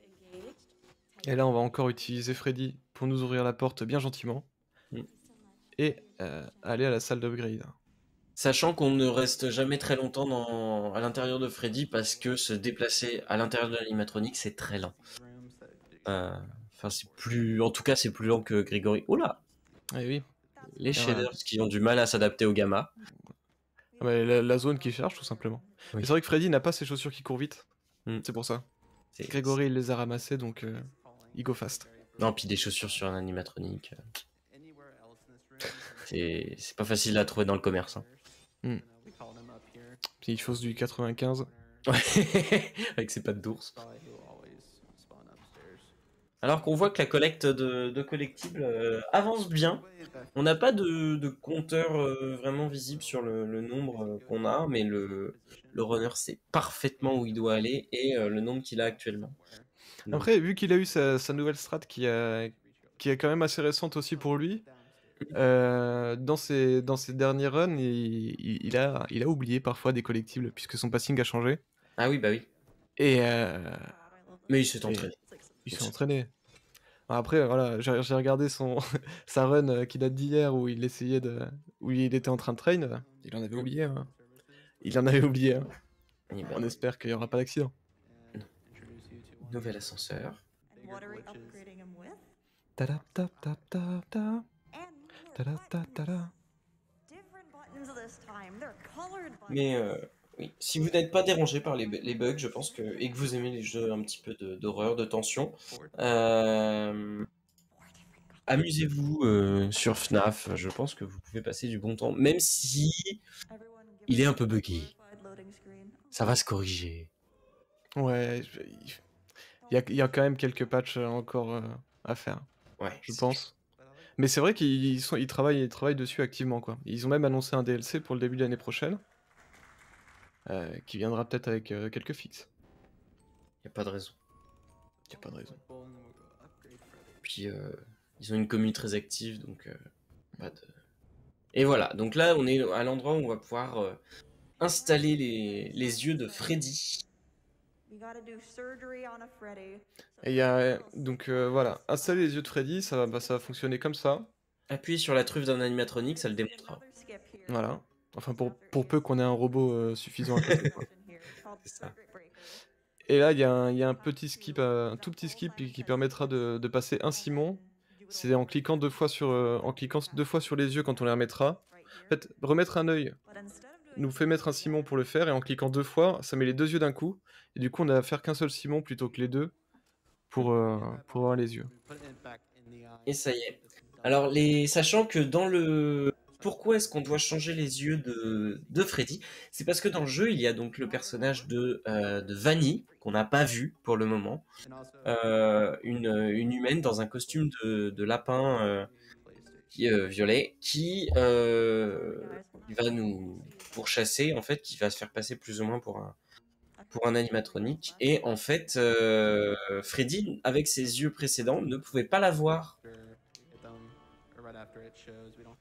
B: Et là, on va encore utiliser Freddy pour nous ouvrir la porte bien gentiment
A: mm. et euh, aller à la salle d'upgrade. Sachant qu'on ne reste jamais très longtemps dans... à l'intérieur de Freddy parce que se déplacer à l'intérieur de l'animatronique c'est très lent. Euh, enfin, c'est plus, en tout cas, c'est plus lent que Grégory. Oh là eh oui, Les shaders qui ont du mal à s'adapter au gamma.
B: Ah, la, zone qui cherche tout simplement. C'est vrai que Freddy n'a pas ses chaussures qui courent vite. Mm. C'est pour ça. Grégory, il les a ramassées, donc euh,
A: il go fast. Non, puis des chaussures sur un animatronique. Euh. C'est pas facile à trouver dans le commerce.
B: puis des Petite chose du 95.
A: avec ses pattes d'ours. Alors qu'on voit que la collecte de, collectibles euh, avance bien. On n'a pas de, compteur euh, vraiment visible sur le, nombre qu'on a, mais le, le runner sait parfaitement où il doit aller et le nombre qu'il a actuellement. Après, vu
B: qu'il a eu sa, nouvelle strat qui, qui est quand même assez récente aussi pour lui, euh, dans, ses, dans ses derniers runs, il, a, il a oublié parfois des collectibles puisque son passing a changé. Ah oui, bah oui. Et euh, Mais il s'est entraîné. Il s'est entraîné. Après, voilà, j'ai regardé son, sa run euh, qui date d'hier où il essayait de. où il était en train de train. Il en avait oublié. Hein. Il en avait oublié. Hein. On espère qu'il n'y aura pas d'accident nouvel ascenseur. Mais
A: euh, oui, si vous n'êtes pas dérangé par les, bugs, je pense que et que vous aimez les jeux un petit peu d'horreur, de, tension, euh, amusez-vous euh, sur FNAF. Je pense que vous pouvez passer du bon temps, même si il est un peu buggy. Ça va se corriger.
B: Ouais. Je... Il y, a quand même quelques patchs euh, encore euh, à faire. Ouais, je pense. Mais c'est vrai qu'ils travaillent, dessus activement quoi. Ils ont même annoncé un DLC pour le début de l'année prochaine, euh,
A: qui viendra peut-être avec quelques fixes. Y a pas de raison. Y a pas de raison. Puis ils ont une commune très active donc Et voilà. Donc là on est à l'endroit où on va pouvoir installer les yeux de Freddy et il y
B: a donc euh, voilà, installer les yeux de Freddy, ça va, bah, ça va fonctionner comme ça. appuie sur la truffe d'un
A: animatronique, ça le démontrera.
B: Voilà. Enfin pour, pour peu qu'on ait un robot euh, suffisant à côté. Et là, il y, a un, petit skip, euh, un tout petit skip qui permettra de, passer un Simon. C'est en cliquant deux fois sur, euh, en cliquant deux fois sur les yeux quand on les remettra. En fait, remettre un œil nous fait mettre un Simon pour le faire, et en cliquant deux fois, ça met les deux yeux d'un coup, et du coup on a à faire qu'un seul Simon plutôt que les deux pour,
A: euh, les yeux. Et ça y est. Alors, les... sachant que dans le... Pourquoi est-ce qu'on doit changer les yeux de, de Freddy C'est parce que dans le jeu, il y a donc le personnage de, euh, de Vanny, qu'on n'a pas vu pour le moment, euh, une, humaine dans un costume de, lapin qui, violet, qui va nous chasser, en fait, qui va se faire passer plus ou moins pour un, ah, pour un animatronique. Et en fait, euh, Freddy, avec ses yeux précédents, ne pouvait pas la voir.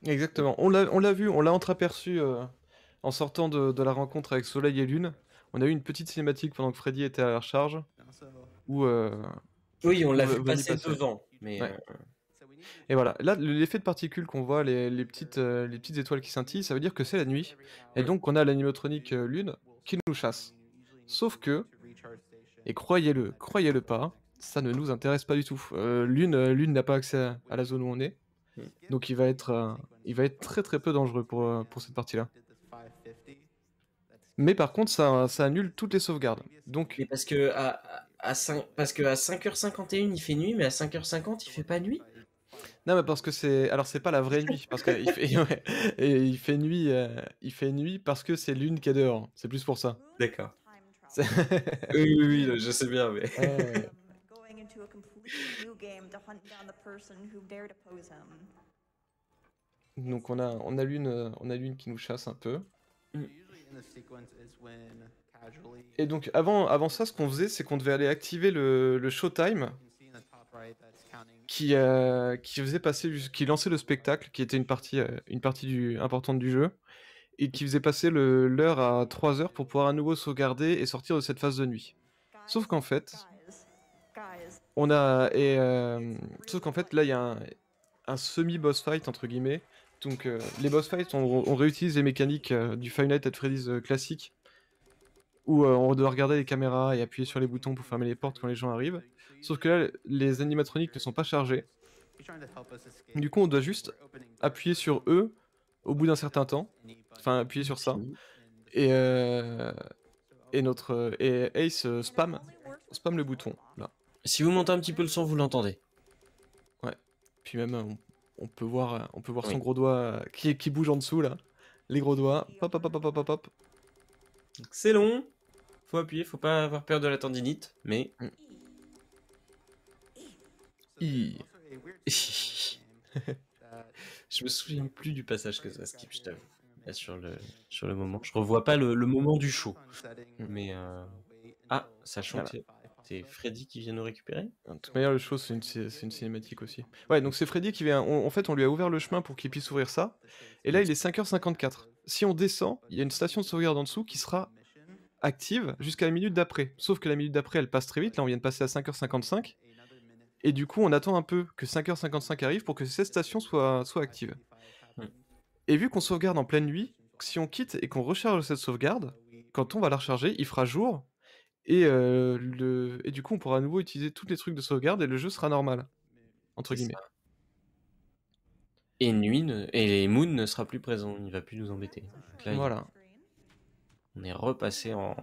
B: Exactement. On l'a vu, on l'a entreaperçu euh, en sortant de, la rencontre avec Soleil et Lune. On a eu une petite cinématique pendant que Freddy était à la charge. ou euh, oui, on l'a vu passer, devant. Mais et voilà, là, l'effet de particules qu'on voit, les, petites, euh, les petites étoiles qui scintillent, ça veut dire que c'est la nuit. Et donc, on a l'animatronique euh, lune qui nous chasse. Sauf que, et croyez-le, croyez-le pas, ça ne nous intéresse pas du tout. Euh, lune lune n'a pas accès à, la zone où on est. Donc, il va être, il va être très très peu dangereux pour, pour cette partie-là. Mais par contre, ça, annule toutes les sauvegardes. Donc... Mais parce que à, à 5, parce que à 5h51,
A: il fait nuit, mais à 5h50, il fait pas nuit
B: non, mais parce que c'est. Alors, c'est pas la vraie nuit. Parce qu'il il fait nuit. Euh, il fait nuit parce que c'est lune qui est dehors. C'est plus pour ça.
A: D'accord. Oui, oui, oui, je sais bien, mais.
B: Donc, on a, on a lune, on a lune qui nous chasse un peu. Mm. Et donc, avant, avant ça, ce qu'on faisait, c'est qu'on devait aller activer le Showtime Uh, qui, euh, qui faisait passer, qui lançait le spectacle, qui était une partie, euh, une partie du, importante du jeu, et qui faisait passer l'heure à 3 heures pour pouvoir à nouveau sauvegarder et sortir de cette phase de nuit. Sauf qu'en fait, on a, euh, sauf qu'en fait là il y a un, semi-boss fight entre guillemets. Donc les boss fights, on, on réutilise les mécaniques du Five Nights at Freddy's classique, où on doit regarder les caméras et appuyer sur les boutons pour fermer les portes quand les gens arrivent. Sauf que là, les animatroniques ne sont pas chargés. Du coup, on doit juste appuyer sur eux au bout d'un certain temps. Enfin, appuyer sur ça. Et, euh, et notre et Ace euh, spam, spam le bouton. Là. Si vous montez un petit peu le son, vous l'entendez. Ouais. Puis même, euh, on, peut voir, on peut voir son gros doigt qui, qui bouge en dessous là. Les gros doigts. Hop, hop, hop, hop, hop, hop. C'est
A: long. Faut appuyer, faut pas avoir peur de la tendinite, mais. Mm. je me souviens plus du passage que ça skip, je t'avoue. sur le, sur le moment. Je revois pas le, le moment du show. Mais. Euh, ah, sachant que c'est Freddy qui vient nous récupérer De toute
B: manière, le show, c'est une, une, cinématique aussi. Ouais, donc c'est Freddy qui vient. en fait, on lui a ouvert le chemin pour qu'il puisse ouvrir ça. Et là, il est 5h54. Si on descend, il y a une station de sauvegarde en dessous qui sera active jusqu'à la minute d'après. Sauf que la minute d'après, elle passe très vite. Là, on vient de passer à 5h55. Et du coup, on attend un peu que 5h55 arrive pour que cette station soit, soit active. Mm. Et vu qu'on sauvegarde en pleine nuit, si on quitte et qu'on recharge cette sauvegarde, quand on va la recharger, il fera jour. Et, euh, le... et du coup, on pourra à nouveau utiliser tous les trucs de sauvegarde et le jeu sera normal. Entre guillemets.
A: Et nuit et Moon ne sera plus présent, il ne va plus nous embêter. voilà. On est repassé en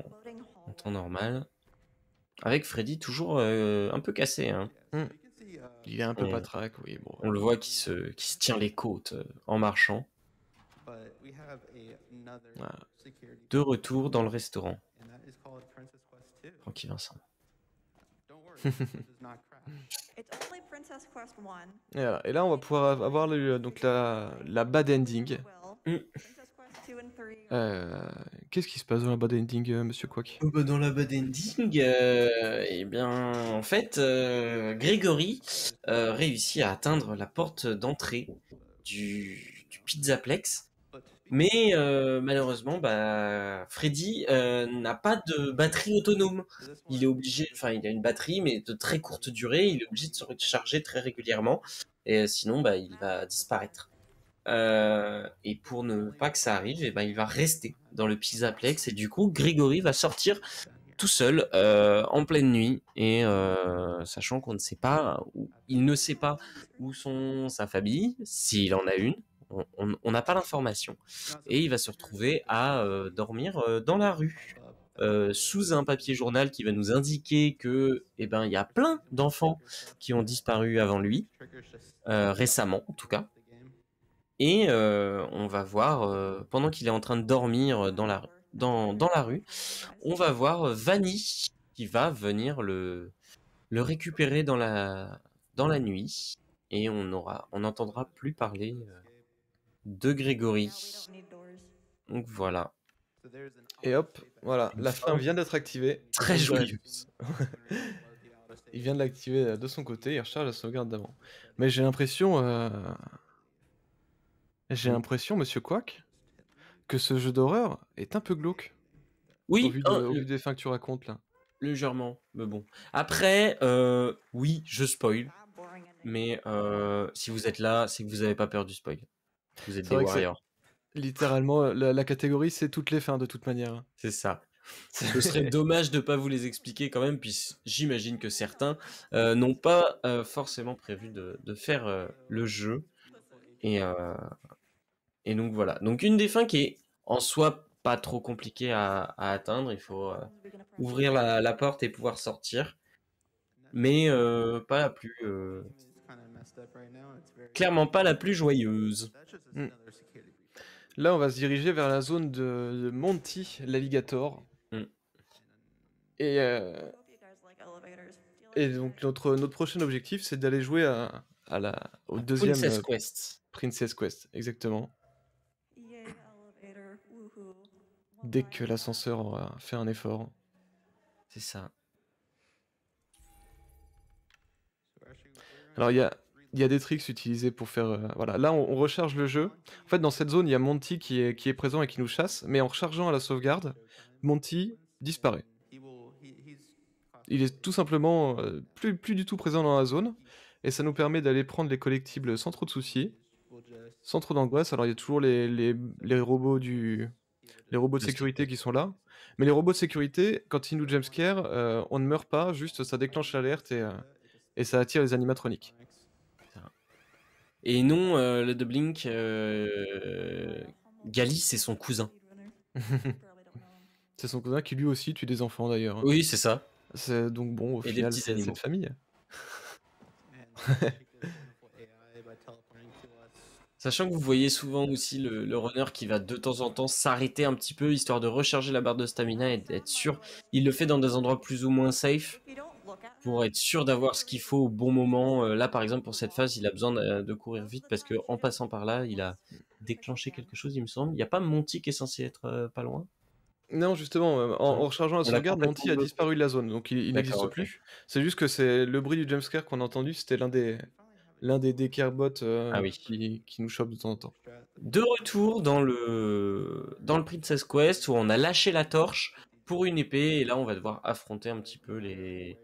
A: temps normal. Avec Freddy toujours euh, un peu cassé. Hein. Hmm. Il est un peu patraque, oui. Bon. On le voit qui se, qui se tient les côtes euh, en marchant.
B: Ah. De
A: retour dans le restaurant. Tranquille, Vincent.
B: et, là, on va pouvoir avoir donc la, la bad ending. Euh, qu'est-ce qui se passe dans la bad ending, euh, monsieur Quack euh, bah, Dans la
A: bad ending, eh bien, en fait, Grégory réussit à atteindre la porte d'entrée du, du Pizzaplex. Mais malheureusement, bah, Freddy n'a pas de batterie autonome. Il est obligé, enfin, il a une batterie, mais de très courte durée. Il est obligé de se recharger très régulièrement. Et sinon, bah, il va disparaître. Euh, et pour ne pas que ça arrive, et eh ben, il va rester dans le Pisaplex. Et du coup, Grégory va sortir tout seul euh, en pleine nuit et euh, sachant qu'on ne sait pas, où, il ne sait pas où sont sa famille, s'il en a une. On n'a pas l'information. Et il va se retrouver à dormir dans la rue. sous un papier journal qui va nous indiquer que eh ben il y a plein d'enfants qui ont disparu avant lui récemment en tout cas et euh, on va voir, euh, pendant qu'il est en train de dormir euh, dans la, dans, la rue, on va voir Vanny qui va venir le, le récupérer dans la, dans la nuit. Et on aura, on n'entendra plus parler de Grégory. Donc voilà. Et hop, voilà,
B: la fin vient d'être activée. Très joyeuse. il vient de l'activer de son côté, il recharge la sauvegarde d'avant. Mais j'ai l'impression, j'ai mm. l'impression, monsieur Quack, que ce jeu d'horreur est un peu glauque. Oui, au vu, oh, des fins que tu racontes là. Légèrement,
A: mais bon. Après, euh, oui, je spoil. Mais euh, si vous êtes là, c'est que vous n'avez pas peur du spoil. Vous êtes des warriors.
B: Littéralement, euh, la, catégorie, c'est toutes les fins de toute manière.
A: C'est ça. Ce serait dommage de ne pas vous les expliquer quand même, puis j'imagine que certains n'ont pas forcément prévu de, faire le jeu. Et et donc voilà. Donc une des fins qui est en soi pas trop compliquée à, atteindre. Il faut euh, ouvrir la, porte et pouvoir sortir. Mais euh, pas la plus. Euh, clairement pas la plus joyeuse. Hmm.
B: Là, on va se diriger vers la zone de Monty, l'alligator. Hmm. Et, et donc, notre, notre prochain objectif, c'est d'aller jouer à, la, au deuxième. Quest. Princess Quest, exactement. dès que l'ascenseur aura fait un effort. C'est ça. Alors il y a, des tricks utilisés pour faire... Euh, voilà, là on, recharge le jeu. En fait dans cette zone il y a Monty qui est, qui est présent et qui nous chasse, mais en rechargeant à la sauvegarde, Monty disparaît. Il est tout simplement euh, plus, plus du tout présent dans la zone, et ça nous permet d'aller prendre les collectibles sans trop de soucis, sans trop d'angoisse. Alors il y a toujours les robots du, les robots de sécurité qui sont là. Mais les robots de sécurité, quand ils nous jumpscare, euh, on ne meurt pas, juste ça déclenche l'alerte et, euh, ça
A: attire les animatroniques. Et non, euh, le Dublink, Blink, Gali, c'est son cousin. c'est son cousin qui
B: lui aussi tue des enfants d'ailleurs. Oui, c'est ça. donc bon, au et final, c'est cette famille.
A: Sachant que vous voyez souvent aussi le, runner qui va de temps en temps s'arrêter un petit peu, histoire de recharger la barre de stamina et d'être sûr. Il le fait dans des endroits plus ou moins safe, pour être sûr d'avoir ce qu'il faut au bon moment. Euh, là, par exemple, pour cette phase, il a besoin de courir vite, parce qu'en passant par là, il a déclenché quelque chose, il me semble. Il n'y a pas Monty qui est censé être euh, pas loin non, justement, euh, en,
B: rechargeant la sauvegarde, Monty a disparu de la zone, donc il, n'existe plus. C'est juste que c'est le bruit du jumpscare qu'on a entendu, c'était l'un des, l'un des Deckerbots euh, ah
A: qui, nous chope de temps en temps. De retour dans le, dans le Princess Quest où on a lâché la torche pour une épée et là on va devoir affronter un petit peu les,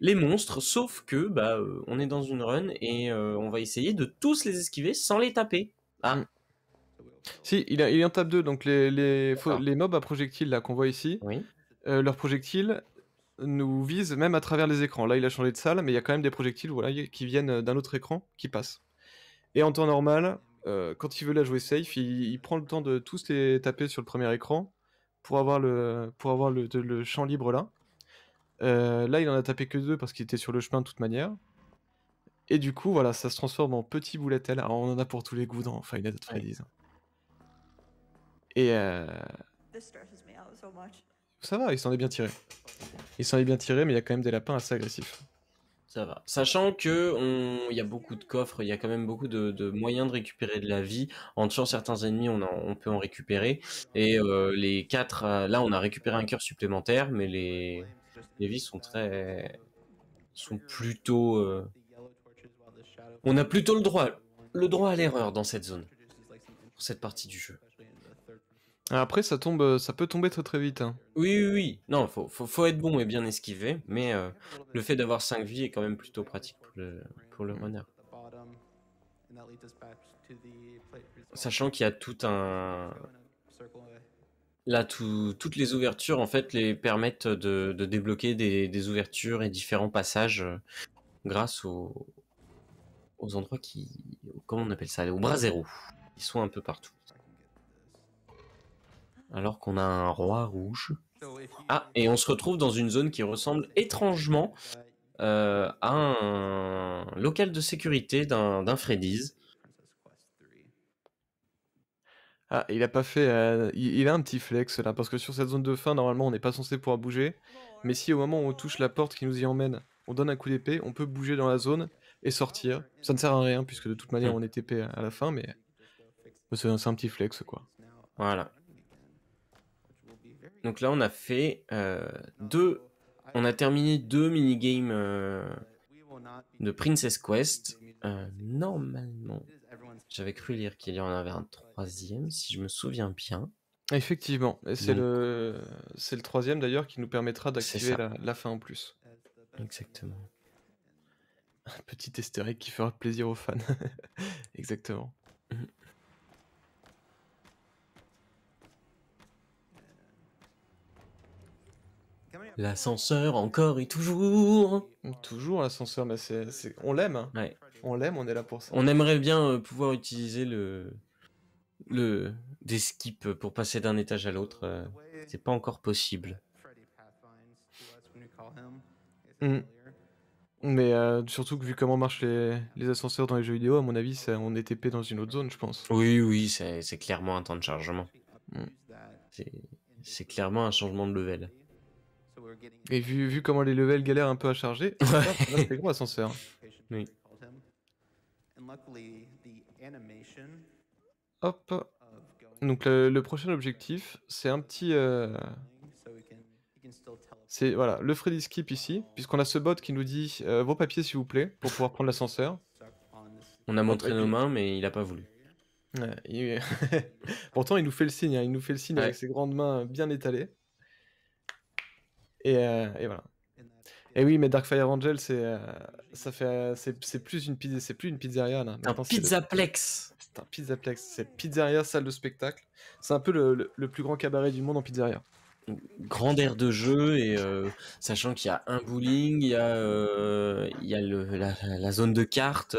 A: les monstres. Sauf que bah, euh, on est dans une run et euh, on va essayer de tous les esquiver sans les taper. Ah. Si, il, a, il en tape deux donc les, les, les mobs à projectiles là qu'on voit ici, oui.
B: leurs projectiles, nous vise même à travers les écrans. Là, il a changé de salle, mais il y a quand même des projectiles voilà, qui viennent euh, d'un autre écran qui passe. Et en temps normal, euh, quand il veut la jouer safe, il, prend le temps de tous les taper sur le premier écran pour avoir le, pour avoir le, champ libre là. Euh, là, il en a tapé que deux parce qu'il était sur le chemin de toute manière. Et du coup, voilà, ça se transforme en petit bouletel. Alors, on en a pour tous les goûts dans Final Fantasy. Et. Ça va, il s'en est bien tiré. Il s'en est bien tiré, mais il y a quand même des lapins assez agressifs.
A: Ça va. Sachant que on... il y a beaucoup de coffres, il y a quand même beaucoup de, de moyens de récupérer de la vie. En tuant certains ennemis, on, on peut en récupérer. Et euh, les quatre, euh, là, on a récupéré un cœur supplémentaire, mais les, les vies sont très, sont plutôt. Euh, on a plutôt le droit, le droit à l'erreur dans cette zone, pour cette partie du jeu.
B: Après, ça tombe, euh, ça peut tomber très très vite. Hein.
A: Oui, oui, oui. Non, faut, faut, être bon et bien esquiver, mais euh, le fait d'avoir 5 vies est quand même plutôt pratique pour le, pour le Sachant qu'il y a tout un... Là, toutes les ouvertures, en fait, les permettent de, de débloquer des, des, ouvertures et différents passages euh, grâce aux, aux endroits qui... Comment on appelle ça Aux bras zéro. Ils sont un peu partout alors qu'on a un roi rouge. Ah, et on se retrouve dans une zone qui ressemble étrangement euh, à un local de sécurité d'un Freddy's.
B: Ah, il a pas fait. Euh, il, a un petit flex là, parce que sur cette zone de fin, normalement, on n'est pas censé pouvoir bouger. Mais si au moment où on touche la porte qui nous y emmène, on donne un coup d'épée, on peut bouger dans la zone et sortir. Ça ne sert à rien, puisque de toute manière, mm. on est TP à la fin, mais. C'est un, un petit flex quoi.
A: Voilà. Donc là, on a fait euh, deux... On a terminé deux mini euh, de Princess Quest. Euh, normalement, j'avais cru lire qu'il y en avait un troisième, si je me souviens bien.
B: Effectivement, c'est le
A: c'est le troisième
B: d'ailleurs qui nous permettra d'activer la, la, fin en plus.
A: Exactement.
B: Un petit egg qui fera plaisir aux fans. Exactement.
A: L'ascenseur encore et toujours. Toujours l'ascenseur, mais c'est,
B: on l'aime. Hein. On l'aime, on est là pour ça. On
A: aimerait bien euh, pouvoir utiliser le, le, des skips pour passer d'un étage à l'autre. Euh, c'est pas encore possible.
B: Hmm. Mais euh, surtout que vu comment marchent les, ascenseurs dans les jeux vidéo, à mon avis, on est TP dans une autre zone, je pense.
A: Oui, oui, c'est clairement un temps de chargement. Hmm. c'est clairement un changement de level. Et vu, vu comment les levels galèrent un peu à charger, c'est gros ascenseur.
B: Hop. Donc le, prochain objectif, c'est un petit... Euh, c'est voilà, le Freddy Skip ici, puisqu'on a ce bot qui nous dit euh, vos papiers s'il vous plaît, pour pouvoir prendre l'ascenseur. On a montré nos mains,
A: mais il n'a pas voulu.
B: Pourtant, il nous fait le signe, hein. il nous fait le signe avec ses grandes mains bien étalées. Euh, et, voilà. Et oui, mais Darkfire Angel, c'est euh, euh, c'est plus une c'est plus une pizzeria là. Un pizzaplex. C'est un pizzaplex. C'est pizzeria salle de spectacle. C'est un peu le, plus grand cabaret du monde en pizzeria.
A: Grande aire de jeu et sachant qu'il y a un bowling, il y a il y la, zone de cartes.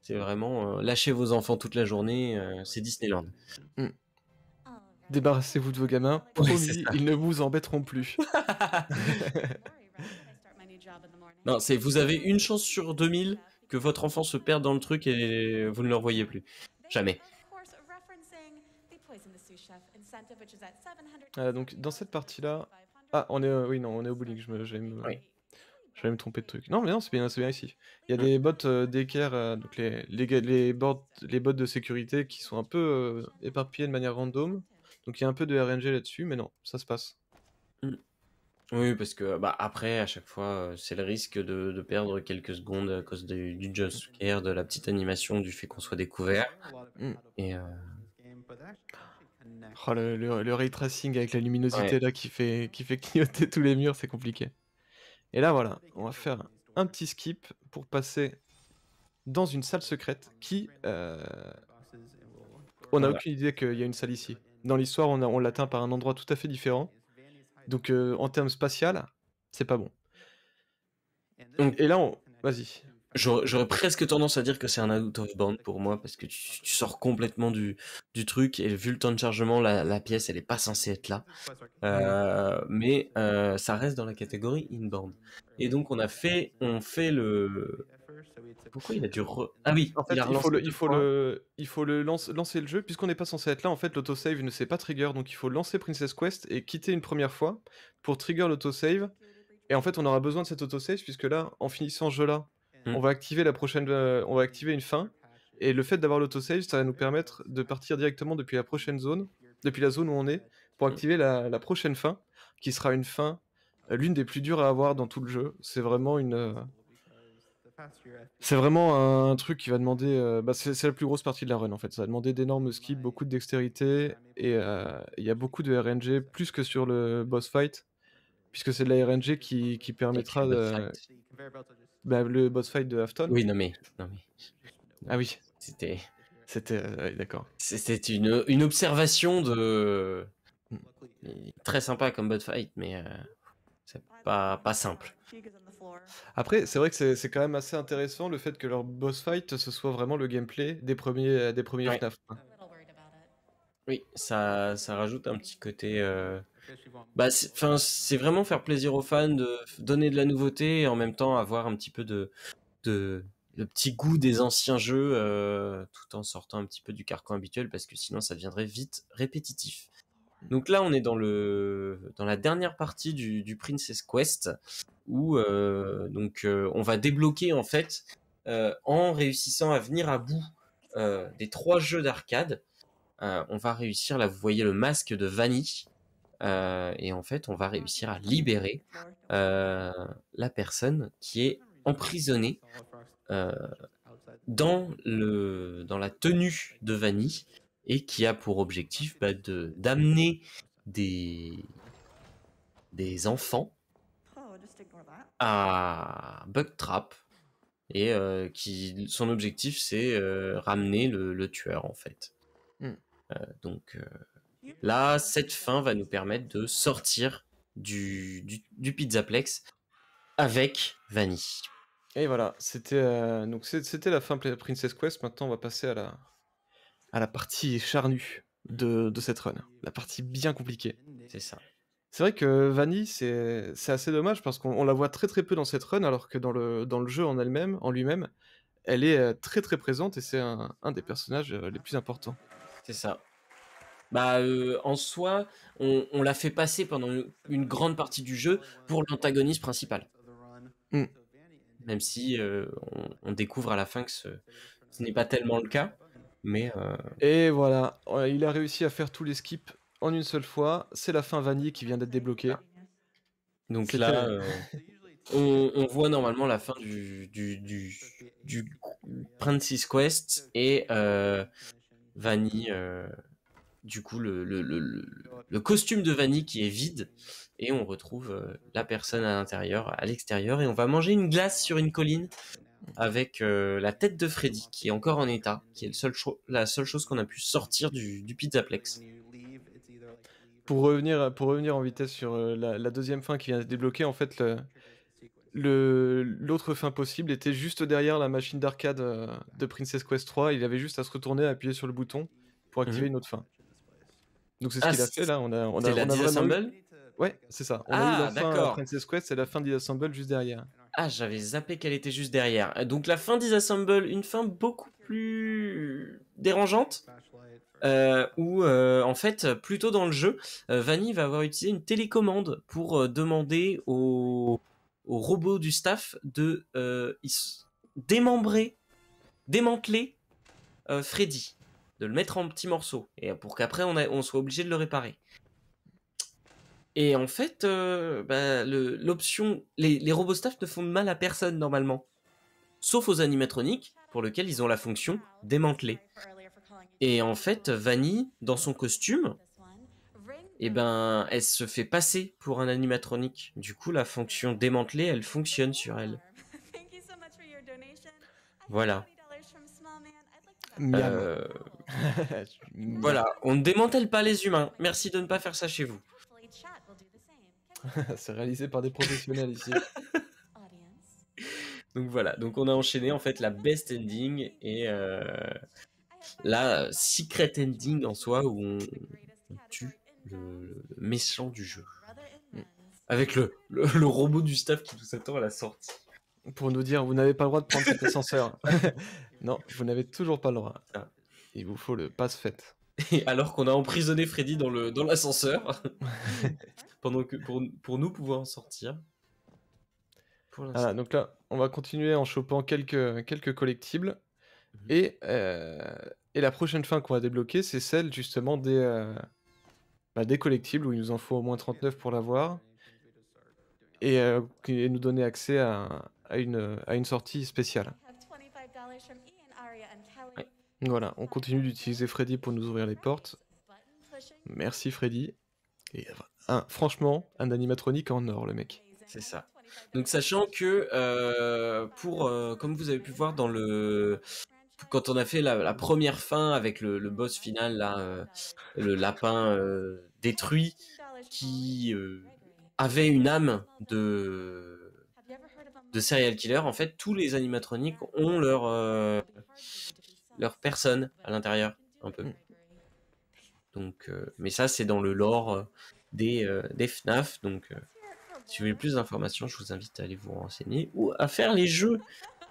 A: c'est vraiment lâchez vos enfants toute la journée. c'est Disneyland.
B: Mm débarrassez-vous de vos gamins, promis, ils ne vous embêteront plus.
A: non, c'est vous avez une chance sur 2000 que votre enfant se perde dans le truc et vous ne le revoyez plus. Jamais. Ah, donc dans cette partie-là,
B: ah on est euh, oui non on est au bowling, je me j'allais me, me tromper de truc. Non mais non c'est bien c'est bien ici. Il y a mm. des bottes euh, d'équerre euh, donc les les les, les de sécurité qui sont un peu éparpillées de manière random. Donc il y a un peu de RNG là-dessus, mais non, ça se passe. Mm.
A: Oui, parce que bah, après, à chaque fois, euh, c'est le risque de, perdre quelques secondes à cause du, du de la petite animation, du fait qu'on soit découvert. Mm. Et, euh,
B: oh, le, ray tracing avec la luminosité là qui fait, qui fait clignoter tous les murs, c'est compliqué. Et là, voilà, on va faire un petit skip pour passer dans une salle secrète qui. Euh, on n'a aucune idée qu'il y a une salle ici dans l'histoire, on, on l'atteint par un endroit tout à fait différent. Donc euh, en termes spatial, c'est pas bon.
A: Donc, et là, on... vas-y. J'aurais presque tendance à dire que c'est un out of pour moi parce que tu, sors complètement du, truc et vu le temps de chargement, la, pièce elle est pas censée être là. Euh, mais euh, ça reste dans la catégorie inbound. Et donc on a fait, on fait le, pourquoi il a dû Ah oui, il, faut le, il, faut
B: le, il lancer, le jeu. Puisqu'on n'est pas censé être là, en fait, l'autosave ne s'est pas trigger. Donc il faut lancer Princess Quest et quitter une première fois pour trigger l'autosave. Et en fait, on aura besoin de cet autosave puisque là, en finissant ce jeu-là, hmm. on va activer la prochaine, euh, on va activer une fin. Et le fait d'avoir l'autosave, ça va nous permettre de partir directement depuis la prochaine zone, depuis la zone où on est, pour hmm. activer la, la prochaine fin, qui sera une fin, euh, l'une des plus dures à avoir dans tout le jeu. C'est vraiment une, euh, c'est vraiment un truc qui va demander. Euh, bah, c'est la plus grosse partie de la run en fait. Ça va demander d'énormes skips, beaucoup de dextérité et euh, il y a beaucoup de RNG, plus que sur le boss fight, puisque c'est de la RNG qui, permettra. De, bah, le boss fight
A: de Afton. Oui, non mais. Ah oui. C'était. C'était. Euh, d'accord. C'était une, observation de. Très sympa comme boss fight, mais. C'est pas, pas simple. Après, c'est vrai que c'est quand même assez
B: intéressant le fait que leur boss fight, ce soit vraiment le gameplay
A: des premiers, euh, des premiers Oui, ça, rajoute un petit côté... Euh... Bah, c'est vraiment faire plaisir aux fans, de donner de la nouveauté et en même temps avoir un petit peu de, le petit goût des anciens jeux euh, tout en sortant un petit peu du carcan habituel parce que sinon ça deviendrait vite répétitif. Mmh. Donc là, on est dans la dernière partie du, Princess Quest où euh, donc euh, on va débloquer en fait euh, en réussissant à venir à bout des trois jeux d'arcade. on va réussir là, vous voyez le masque de Vanny et en fait on va réussir à libérer la personne qui est emprisonnée dans le dans la tenue de Vanny et qui a pour objectif bah, de d'amener des des enfants à Bugtrap et euh, qui son objectif c'est euh, ramener le, le, tueur en fait. Hmm. Euh, donc là cette fin va nous permettre de sortir du du, du pizzaplex avec Vanny. Et voilà,
B: c'était donc c'était la fin Princess Quest. Maintenant on va passer à la
A: à la partie
B: charnue de, cette run, la partie bien compliquée. C'est ça. C'est vrai que Vanny, c'est assez dommage parce qu'on la voit très très peu dans cette run, alors que dans le, dans le jeu en elle-même, en lui-même, elle est euh, très très présente et c'est un, des personnages euh, les plus importants.
A: C'est ça. Bah, euh, en soi, on, la fait passer pendant une, grande partie du jeu pour l'antagoniste principal. Hmm. Même si on, découvre à la fin que ce, ce n'est pas tellement le cas. Mais euh, Et voilà,
B: il a réussi à faire tous les skips en une seule fois. C'est la fin vanille qui vient d'être débloquée.
A: Donc là, euh, on, voit normalement la fin du, du, du, Quest et euh, Vanny, euh, du coup, le, le, costume de Vanny qui est vide. Et on retrouve la personne à l'intérieur, à l'extérieur. Et on va manger une glace sur une colline avec euh, la tête de Freddy qui est encore en état, qui est le seul la seule chose qu'on a pu sortir du, du Pizzaplex.
B: Pour revenir, pour revenir en vitesse sur euh, la, deuxième fin qui vient de débloquer, en fait, le, l'autre fin possible était juste derrière la machine d'arcade euh, de Princess Quest 3. Il avait juste à se retourner, à appuyer sur le bouton pour activer mhm. une autre fin. Donc c'est ce ah, qu'il a fait là. On a, on a, Ouais, c'est ça.
A: On a eu ah, la fin de Princess Quest et la fin d'Assemble juste derrière. Ah, j'avais zappé qu'elle était juste derrière. Donc la fin Assemble, une fin beaucoup plus dérangeante. Euh, où euh, en fait, plutôt dans le jeu, euh, Vanny va avoir utilisé une télécommande pour demander aux au robots du staff de démembrer, démanteler Freddy, de le mettre en petits morceaux, et pour qu'après on, soit obligé de le réparer. Et en fait, euh, bah, l'option, les, les robots staff ne font de mal à personne normalement, sauf aux animatroniques pour lesquels ils ont la fonction démanteler. Et en fait, Vanny, dans son costume, eh ben, elle se fait passer pour un animatronique. Du coup, la fonction démanteler, elle fonctionne sur elle. Voilà. Euh, voilà, on ne démantèle pas les humains. Merci de ne pas faire ça chez vous. c'est réalisé par des professionnels ici. Donc voilà, donc on a enchaîné en fait la best ending et euh, la secret ending en soi où on, tue le, méchant du jeu. Mm. Avec le, le, robot du staff qui nous attend à la sortie pour nous dire vous n'avez pas le droit de prendre
B: cet ascenseur. non, vous n'avez toujours pas le droit. Ah. Il vous faut le passe fait.
A: alors qu'on a emprisonné Freddy dans le dans l'ascenseur, pendant que pour, pour, nous pouvoir en sortir.
B: Ah, donc là, on va continuer en chopant quelques quelques collectibles. Mhm. Et euh, et la prochaine fin qu'on va débloquer, c'est celle justement des euh, bah, des collectibles où il nous en faut au moins 39 pour l'avoir et, euh, nous donner accès à, à une à une sortie spéciale. Voilà, on continue d'utiliser Freddy pour nous ouvrir les portes. Merci Freddy. Et franchement, un animatronique en or, le mec.
A: C'est ça. Donc sachant que euh, pour, euh, comme vous avez pu voir dans le, quand on a fait la, première fin avec le, boss final là, euh, le lapin détruit qui avait une âme de de serial killer, en fait tous les animatroniques ont leur leur personne à l'intérieur, un peu. Donc, euh, mais ça, c'est dans le lore euh, des, FNAF. Euh, Donc, si vous voulez plus d'informations, je vous invite à aller vous renseigner ou à faire les jeux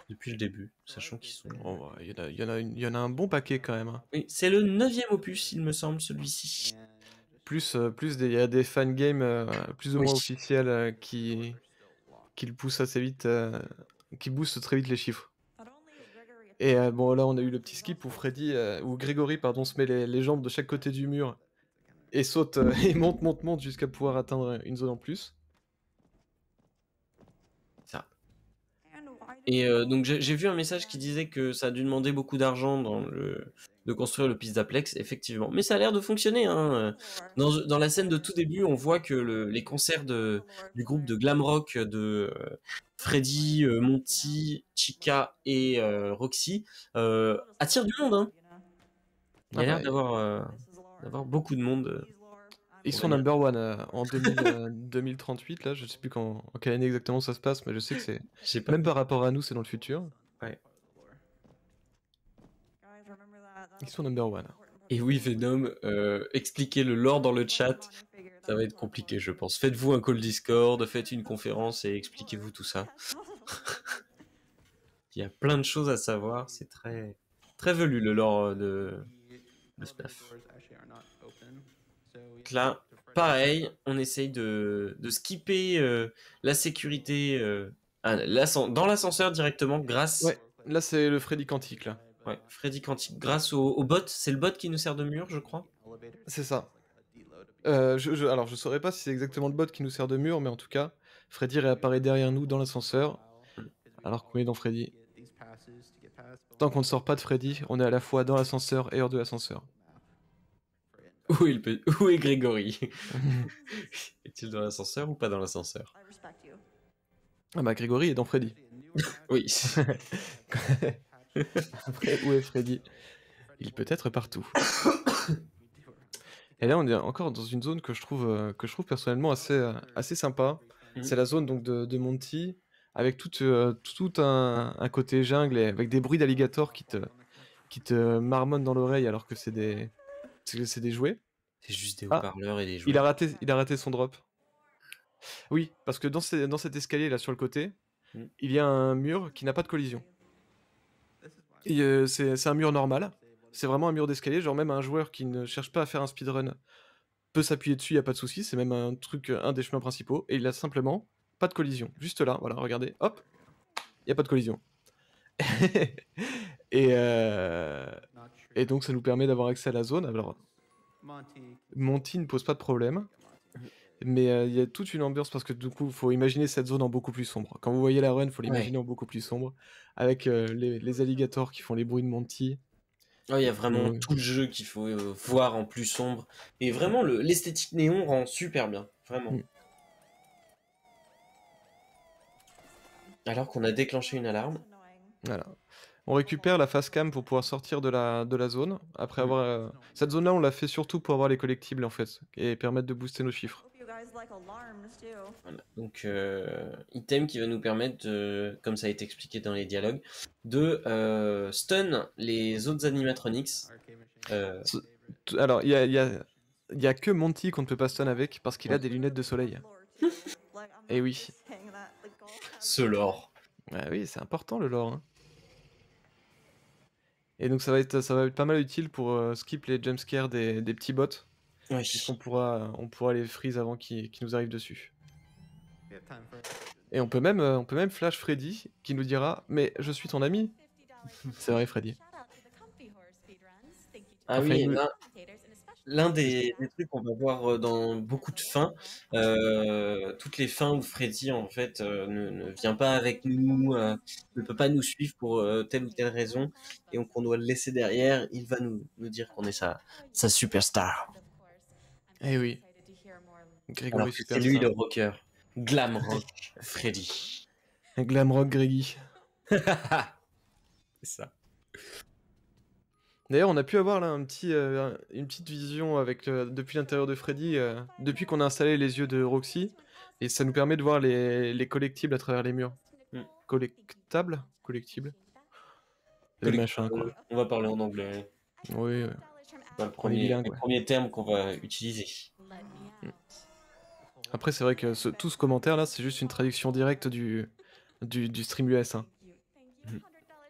A: depuis le début, sachant qu'ils sont. Oh, il, y a, a, il y, en a un bon paquet quand même. Hein. Oui, c'est le neuvième opus, il me semble, celui-ci. Plus, plus des, il y a des fan games plus ou moins
B: officiels qui, qui le poussent assez vite, qui boostent très vite les chiffres. Et euh, bon, là, on a eu le petit skip où Freddy, euh, ou Grégory, pardon, se met les, jambes de chaque côté du mur et saute euh, et monte, monte, monte jusqu'à pouvoir atteindre une zone en plus.
A: Et euh, donc j'ai vu un message qui disait que ça a dû demander beaucoup d'argent le de construire le Pizzaplex, effectivement. Mais ça a l'air de fonctionner. Hein. Dans, la scène de tout début, on voit que les concerts de, du groupe de glam rock de euh, Freddy, euh, Monty, Chica et Roxy attirent du monde. Hein. Il y a ah l'air bah d'avoir beaucoup de monde. Ils sont number one euh, en 2038,
B: euh, là. Je sais plus quand, en quelle année exactement ça se passe, mais je sais que c'est. Même par rapport à nous, c'est dans le futur.
A: Ouais. Ils sont number one. Et oui, Venom, euh, expliquez le lore dans le chat. Ça va être compliqué, je pense. Faites-vous un call Discord, faites une conférence et expliquez-vous tout ça. Il y a plein de choses à savoir. C'est très, très velu le lore de, de là, pareil, on essaye de, skipper euh, la sécurité euh, dans l'ascenseur directement grâce. là c'est le Freddy Quantique Freddy Quantique, grâce au, bot. C'est le bot qui nous sert de mur,
B: je crois. C'est ça. Euh, je, je, alors je saurais pas si c'est exactement le bot qui nous sert de mur, mais en tout cas, Freddy réapparaît derrière nous dans l'ascenseur, alors qu'on est dans Freddy. Tant qu'on ne sort pas de Freddy, on est à la fois dans l'ascenseur et hors de l'ascenseur.
A: Où est, où Grégory Est-il dans l'ascenseur ou pas
B: dans l'ascenseur Ah bah Grégory est dans Freddy. oui. Après, où est Freddy Il peut être partout. Et là, on est encore dans une zone que je trouve, euh, que je trouve personnellement assez, euh, assez sympa. Mhm. C'est la zone donc de, Monty, avec tout, euh, tout un, un, côté jungle et avec des bruits d'alligators qui te, qui te marmonnent dans l'oreille alors que c'est des c'est des jouets C'est juste des ah, haut-parleurs et des jouets. Il a, raté, il a raté son drop. Oui, parce que dans, dans cet escalier là sur le côté, hmm. il y a un mur qui n'a pas de collision. c'est un mur normal. C'est vraiment un mur d'escalier. Genre, même un joueur qui ne cherche pas à faire un speedrun peut s'appuyer dessus, il n'y a pas de souci. C'est même un truc, un des chemins principaux. Et il a simplement pas de collision. Juste là, voilà, regardez, hop, il n'y a pas de collision. et, euh, et donc ça nous permet d'avoir accès à la zone. Alors, Monty ne pose pas de problème. Mais euh, il y a toute une ambiance parce que du coup, il faut imaginer cette zone en beaucoup plus sombre. Quand vous voyez la run, il faut l'imaginer en beaucoup plus sombre. Avec euh, les, alligators qui font les bruits de Monty. Oh, il y a vraiment euh, tout
A: le jeu qu'il faut voir en plus sombre. Et vraiment, l'esthétique néon rend super bien. Vraiment. Mm. Alors qu'on a déclenché une alarme.
B: Voilà. On récupère la face cam pour pouvoir sortir de la, de la zone. Après avoir euh, cette zone-là, on l'a fait surtout pour avoir les collectibles en fait et permettre de booster nos chiffres.
A: donc euh, item qui va nous permettre, de, comme ça a été expliqué dans les dialogues, de euh, stun les autres animatronics.
B: Alors il y a, a, y a, que Monty qu'on ne peut pas stun avec parce qu'il a des lunettes de soleil. et eh oui. Ce lore. Ah oui, c'est important le lore. Hein. Et donc ça va être, ça va être pas mal utile pour euh, skip les jumpscares des, des petits bots. pourra, on pourra les freeze avant qu'ils nous arrivent dessus. Et on peut, même, euh, on peut même flash Freddy qui nous dira Mais je suis ton ami C'est vrai, Freddy. Ah oui,
A: l'un des, trucs qu'on va voir dans beaucoup de fins, toutes les fins où Freddy en fait ne, vient pas avec nous, ne peut pas nous suivre pour telle ou telle raison, et donc on doit le laisser derrière, il va nous, dire qu'on est sa, superstar. Eh oui. C'est lui le rocker.
B: Glam rock, Freddy. Glam rock, Greggy. C'est ça. D'ailleurs, on a pu avoir là un petit, euh, une petite vision avec euh, depuis l'intérieur de Freddy, euh, depuis qu'on a installé les yeux de Roxy, et ça nous permet de voir les, collectibles à travers les murs. Hmm. Collectables Collectibles On
A: va parler en anglais.
B: Oui, le premier,
A: terme qu'on va utiliser.
B: Hmm. Après, c'est vrai que tout ce commentaire là, c'est juste une traduction directe du, du, stream US. Hein. Hmm.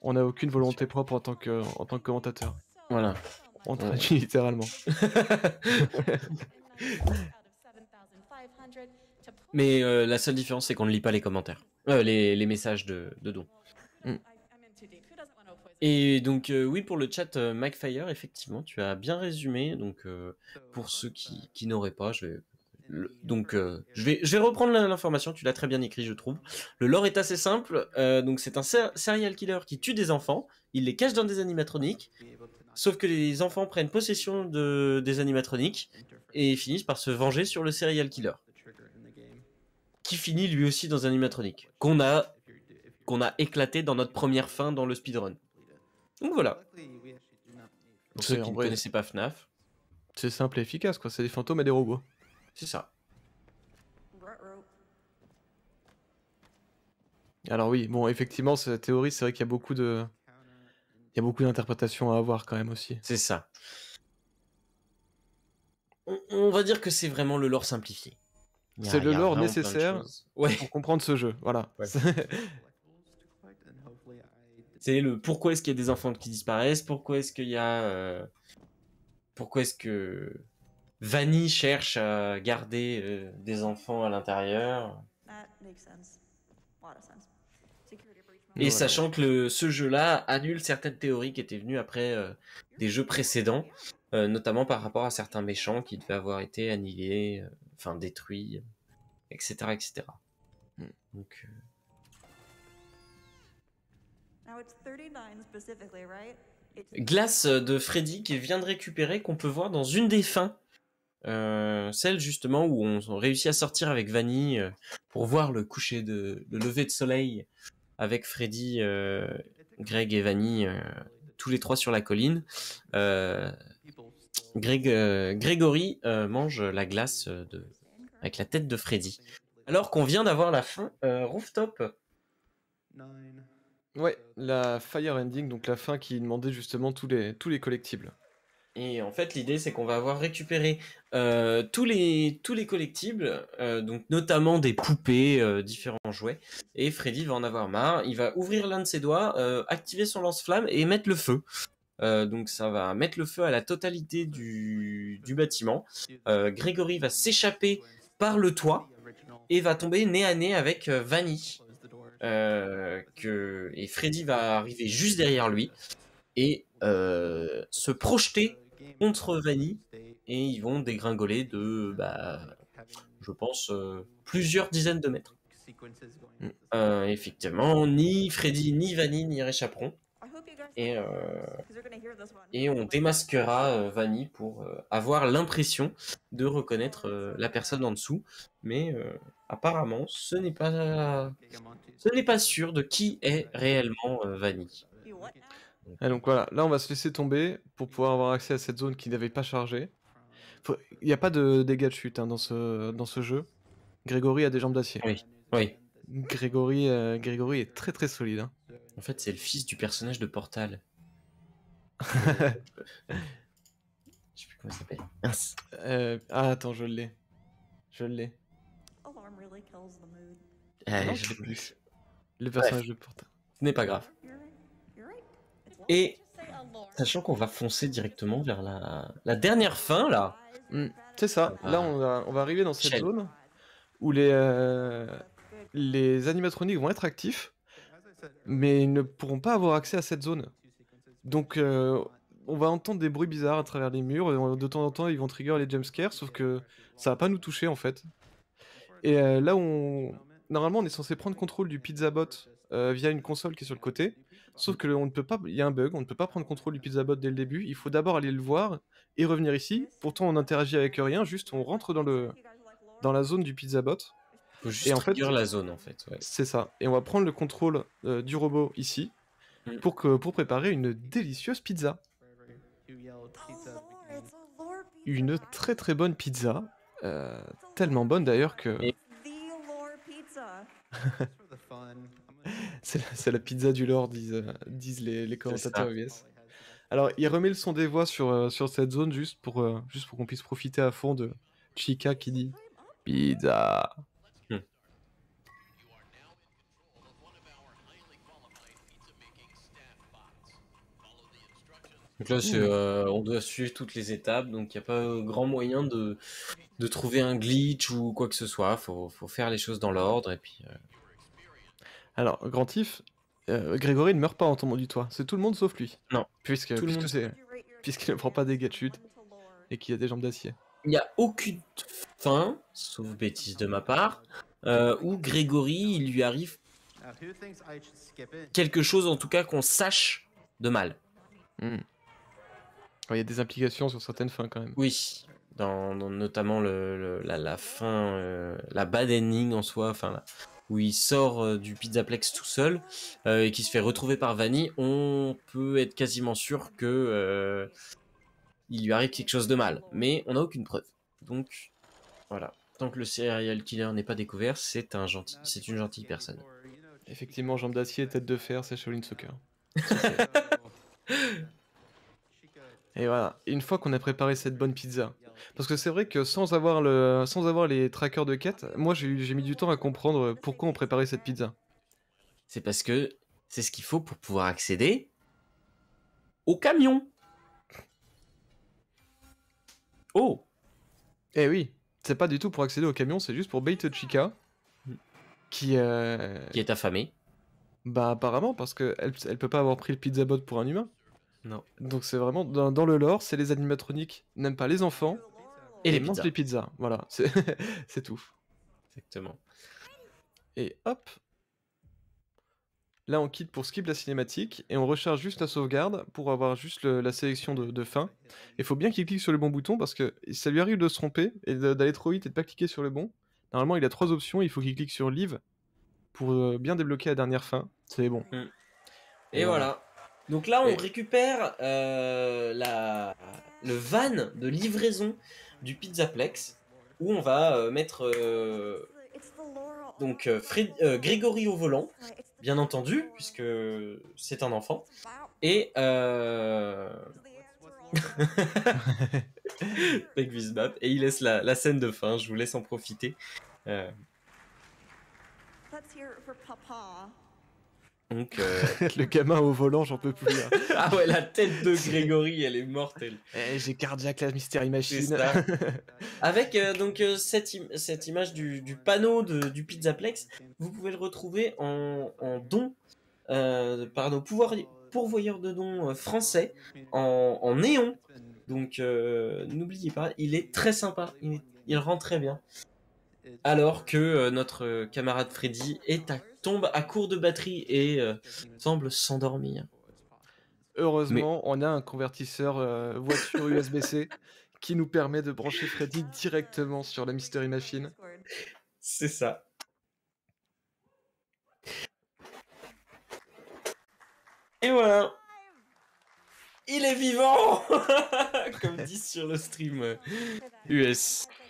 B: On n'a aucune volonté propre en tant que, en tant que commentateur. Voilà. On traduit littéralement.
A: Mais euh, la seule différence, c'est qu'on ne lit pas les commentaires, euh, les, messages de, Don dons. Mm. Et donc euh, oui pour le chat mcfire effectivement, tu as bien résumé. Donc pour ceux qui n'auraient pas, je vais donc, euh, je, vais, reprendre l'information, tu l'as très bien écrit, je trouve. Le lore est assez simple. Euh, donc, c'est un serial killer qui tue des enfants, il les cache dans des animatroniques, sauf que les enfants prennent possession de, des animatroniques et finissent par se venger sur le serial killer, qui finit lui aussi dans un animatronique, qu'on a, qu'on a éclaté dans notre première fin dans le speedrun. Donc voilà. Pour ceux qui ne connaissaient pas FNAF.
B: C'est simple et efficace, quoi. C'est des fantômes et des robots. C'est ça. Alors oui, bon, effectivement, cette théorie, c'est vrai qu'il y a beaucoup de... beaucoup d'interprétations à avoir quand même aussi. C'est ça.
A: On, va dire que c'est vraiment le lore simplifié.
B: C'est le lore nécessaire pour
A: comprendre ce jeu, voilà. c'est le pourquoi est-ce qu'il y a des enfants qui disparaissent, pourquoi est-ce qu'il y a... Euh, pourquoi est-ce que Vanny cherche à garder euh, des enfants à l'intérieur. Et sachant que ce jeu-là annule certaines théories qui étaient venues après euh, des jeux précédents, euh, notamment par rapport à certains méchants qui devaient avoir été annihilés, enfin détruits, etc., etc. Hmm. Donc. Glace de Freddy qui vient de récupérer qu'on peut voir dans une des fins euh, celle justement où on, réussit à sortir avec Vanny euh, pour voir le coucher de le lever de soleil avec Freddy, euh, Greg et Vanny tous les trois sur la colline. Greg, Grégory mange la glace de, avec la tête de Freddy. Alors qu'on vient d'avoir la fin rooftop. Ouais, la
B: fire ending, donc la fin
A: qui demandait justement tous les tous les collectibles. Et en fait, l'idée, c'est qu'on va avoir récupéré euh, tous, les, tous les collectibles, euh, donc notamment des poupées, euh, différents jouets. Et Freddy va en avoir marre. Il va ouvrir l'un de ses doigts, activer son lance-flamme et mettre le feu. donc ça va mettre le feu à la totalité du, du bâtiment. Grégory va s'échapper par le toit et va tomber nez à nez avec Vanny. Et Freddy va arriver juste derrière lui. Et euh, se projeter contre Vanny et ils vont dégringoler de, bah, je pense, euh, plusieurs dizaines de mètres. Mm. Euh, effectivement, ni Freddy, ni Vanny n'y réchapperont. Et, et on démasquera Vanny pour avoir l'impression de reconnaître la personne en dessous. Mais apparemment, ce n'est pas, ce n'est pas sûr de qui est réellement Vanny.
B: Et donc voilà, là on va se laisser tomber pour pouvoir avoir accès à cette zone qui n'avait pas chargé. Il n'y a pas de dégâts de chute hein, dans, ce, dans ce jeu. Grégory a des jambes
A: d'acier. Oui, oui. Grégory, euh, Grégory est très très solide. Hein. En fait, c'est le fils du personnage de Portal. je sais plus comment il s'appelle. Euh, ah, attends, je l'ai. Je l'ai. Euh, Le personnage de Portal. Ce n'est pas grave. Et sachant qu'on va foncer directement vers la, dernière fin là. Hmm, c'est ça, là on va, arriver dans cette zone où euh,
B: les, animatroniques vont être actifs, mais ils ne pourront pas avoir accès à cette zone. Donc euh, on va entendre des bruits bizarres à travers les murs, de temps en temps ils vont trigger les jumpscares, sauf que ça va pas nous toucher en fait. Et euh, là on... Normalement on est censé prendre contrôle du pizza bot euh, via une console qui est sur le côté. Sauf que on ne peut pas, il y a un bug, on ne peut pas prendre contrôle du pizza bot dès le début. Il faut d'abord aller le voir et revenir ici. Pourtant, on n'interagit avec rien, juste on rentre dans le dans la zone du pizza bot.
A: Faut juste et en fait, la zone en fait.
B: C'est ça. Et on va prendre le contrôle euh, du robot ici mm. pour que pour préparer une délicieuse pizza. Une très très bonne pizza, euh, tellement bonne d'ailleurs que. C'est la, pizza du lord, disent, euh, les, commentateurs Alors, il remet le son des voix sur, euh, sur cette zone juste pour, euh, juste pour qu'on puisse profiter à fond de Chica qui dit Pizza.
A: Donc là, on doit suivre toutes les étapes, donc il n'y a pas grand moyen de, trouver un glitch ou quoi que ce soit. Faut, faut faire les choses dans l'ordre et puis.
B: Alors, grand euh, Grégory ne meurt pas en tombant du toit. C'est tout le monde sauf lui. Non. Puisque, puisque c'est puisqu'il ne prend pas des gâchutes et
A: qu'il a des jambes d'acier. Il n'y a aucune fin, sauf bêtise de ma part, euh, où Grégory, il lui arrive quelque chose en tout cas qu'on sache de mal. Hmm. Il y a des implications sur certaines fins quand même. Oui, dans, notamment le, la, fin, euh, la bad ending en soi, enfin où il sort euh, du Pizzaplex tout seul euh, et qui se fait retrouver par Vanny, on peut être quasiment sûr que euh, il lui arrive quelque chose de mal. Mais on n'a aucune preuve. Donc voilà. Tant que le serial killer n'est pas découvert, c'est un gentil, c'est une gentille personne.
B: Effectivement, jambe d'acier, tête de fer, c'est Shaolin Soccer. Et voilà, une fois qu'on a préparé cette bonne pizza, parce que c'est vrai que sans avoir, le, sans avoir les trackers de quête, moi j'ai mis du temps à
A: comprendre pourquoi on préparait cette pizza. C'est parce que c'est ce qu'il faut pour pouvoir accéder au camion.
B: Oh Eh oui, c'est pas du tout pour accéder au camion, c'est juste pour Bait Chica, hmm. euh, qui, est affamée. Bah apparemment, parce qu'elle elle peut pas avoir pris le pizza bot pour un humain. Non. Donc c'est vraiment dans, le lore, c'est les animatroniques n'aiment pas les enfants et, les, pizzas. les pizzas. Voilà, c'est tout. Exactement. Et hop. Là, on quitte pour skip la cinématique et on recharge juste la sauvegarde pour avoir juste la sélection de, de fin. Il faut bien qu'il clique sur le bon bouton parce que ça lui arrive de se tromper et d'aller trop vite et de pas cliquer sur le bon. Normalement, il a trois options. Il faut qu'il clique sur Live pour euh, bien débloquer la dernière fin. C'est bon. Mm.
A: Et, voilà. Donc là, on récupère euh, le van de livraison du Pizzaplex où on va euh, mettre euh, donc Grégory au volant, bien entendu, puisque c'est un enfant. Et. et il laisse la, scène de fin, je vous laisse en profiter. Let's Papa. Donc, euh, le gamin au volant, j'en peux plus. Hein. ah ouais, la tête de Grégory, elle est mortelle. Eh, j'ai cardiaque la mystérie Machine. Avec euh, donc euh, cette, cette, image du, du panneau de, du Pizzaplex, vous pouvez le retrouver en, en don par nos pouvoirs, pourvoyeurs de dons français en, néon. Donc n'oubliez pas, il est très sympa, il, il rend très bien. Alors que notre camarade Freddy est à tombe à court de batterie et euh, semble s'endormir.
B: Heureusement, on a un convertisseur euh, voiture USB-C qui nous permet de brancher Freddy directement sur la Mystery Machine. C'est ça.
A: Et voilà. Il est vivant Comme dit sur le stream US. Euh,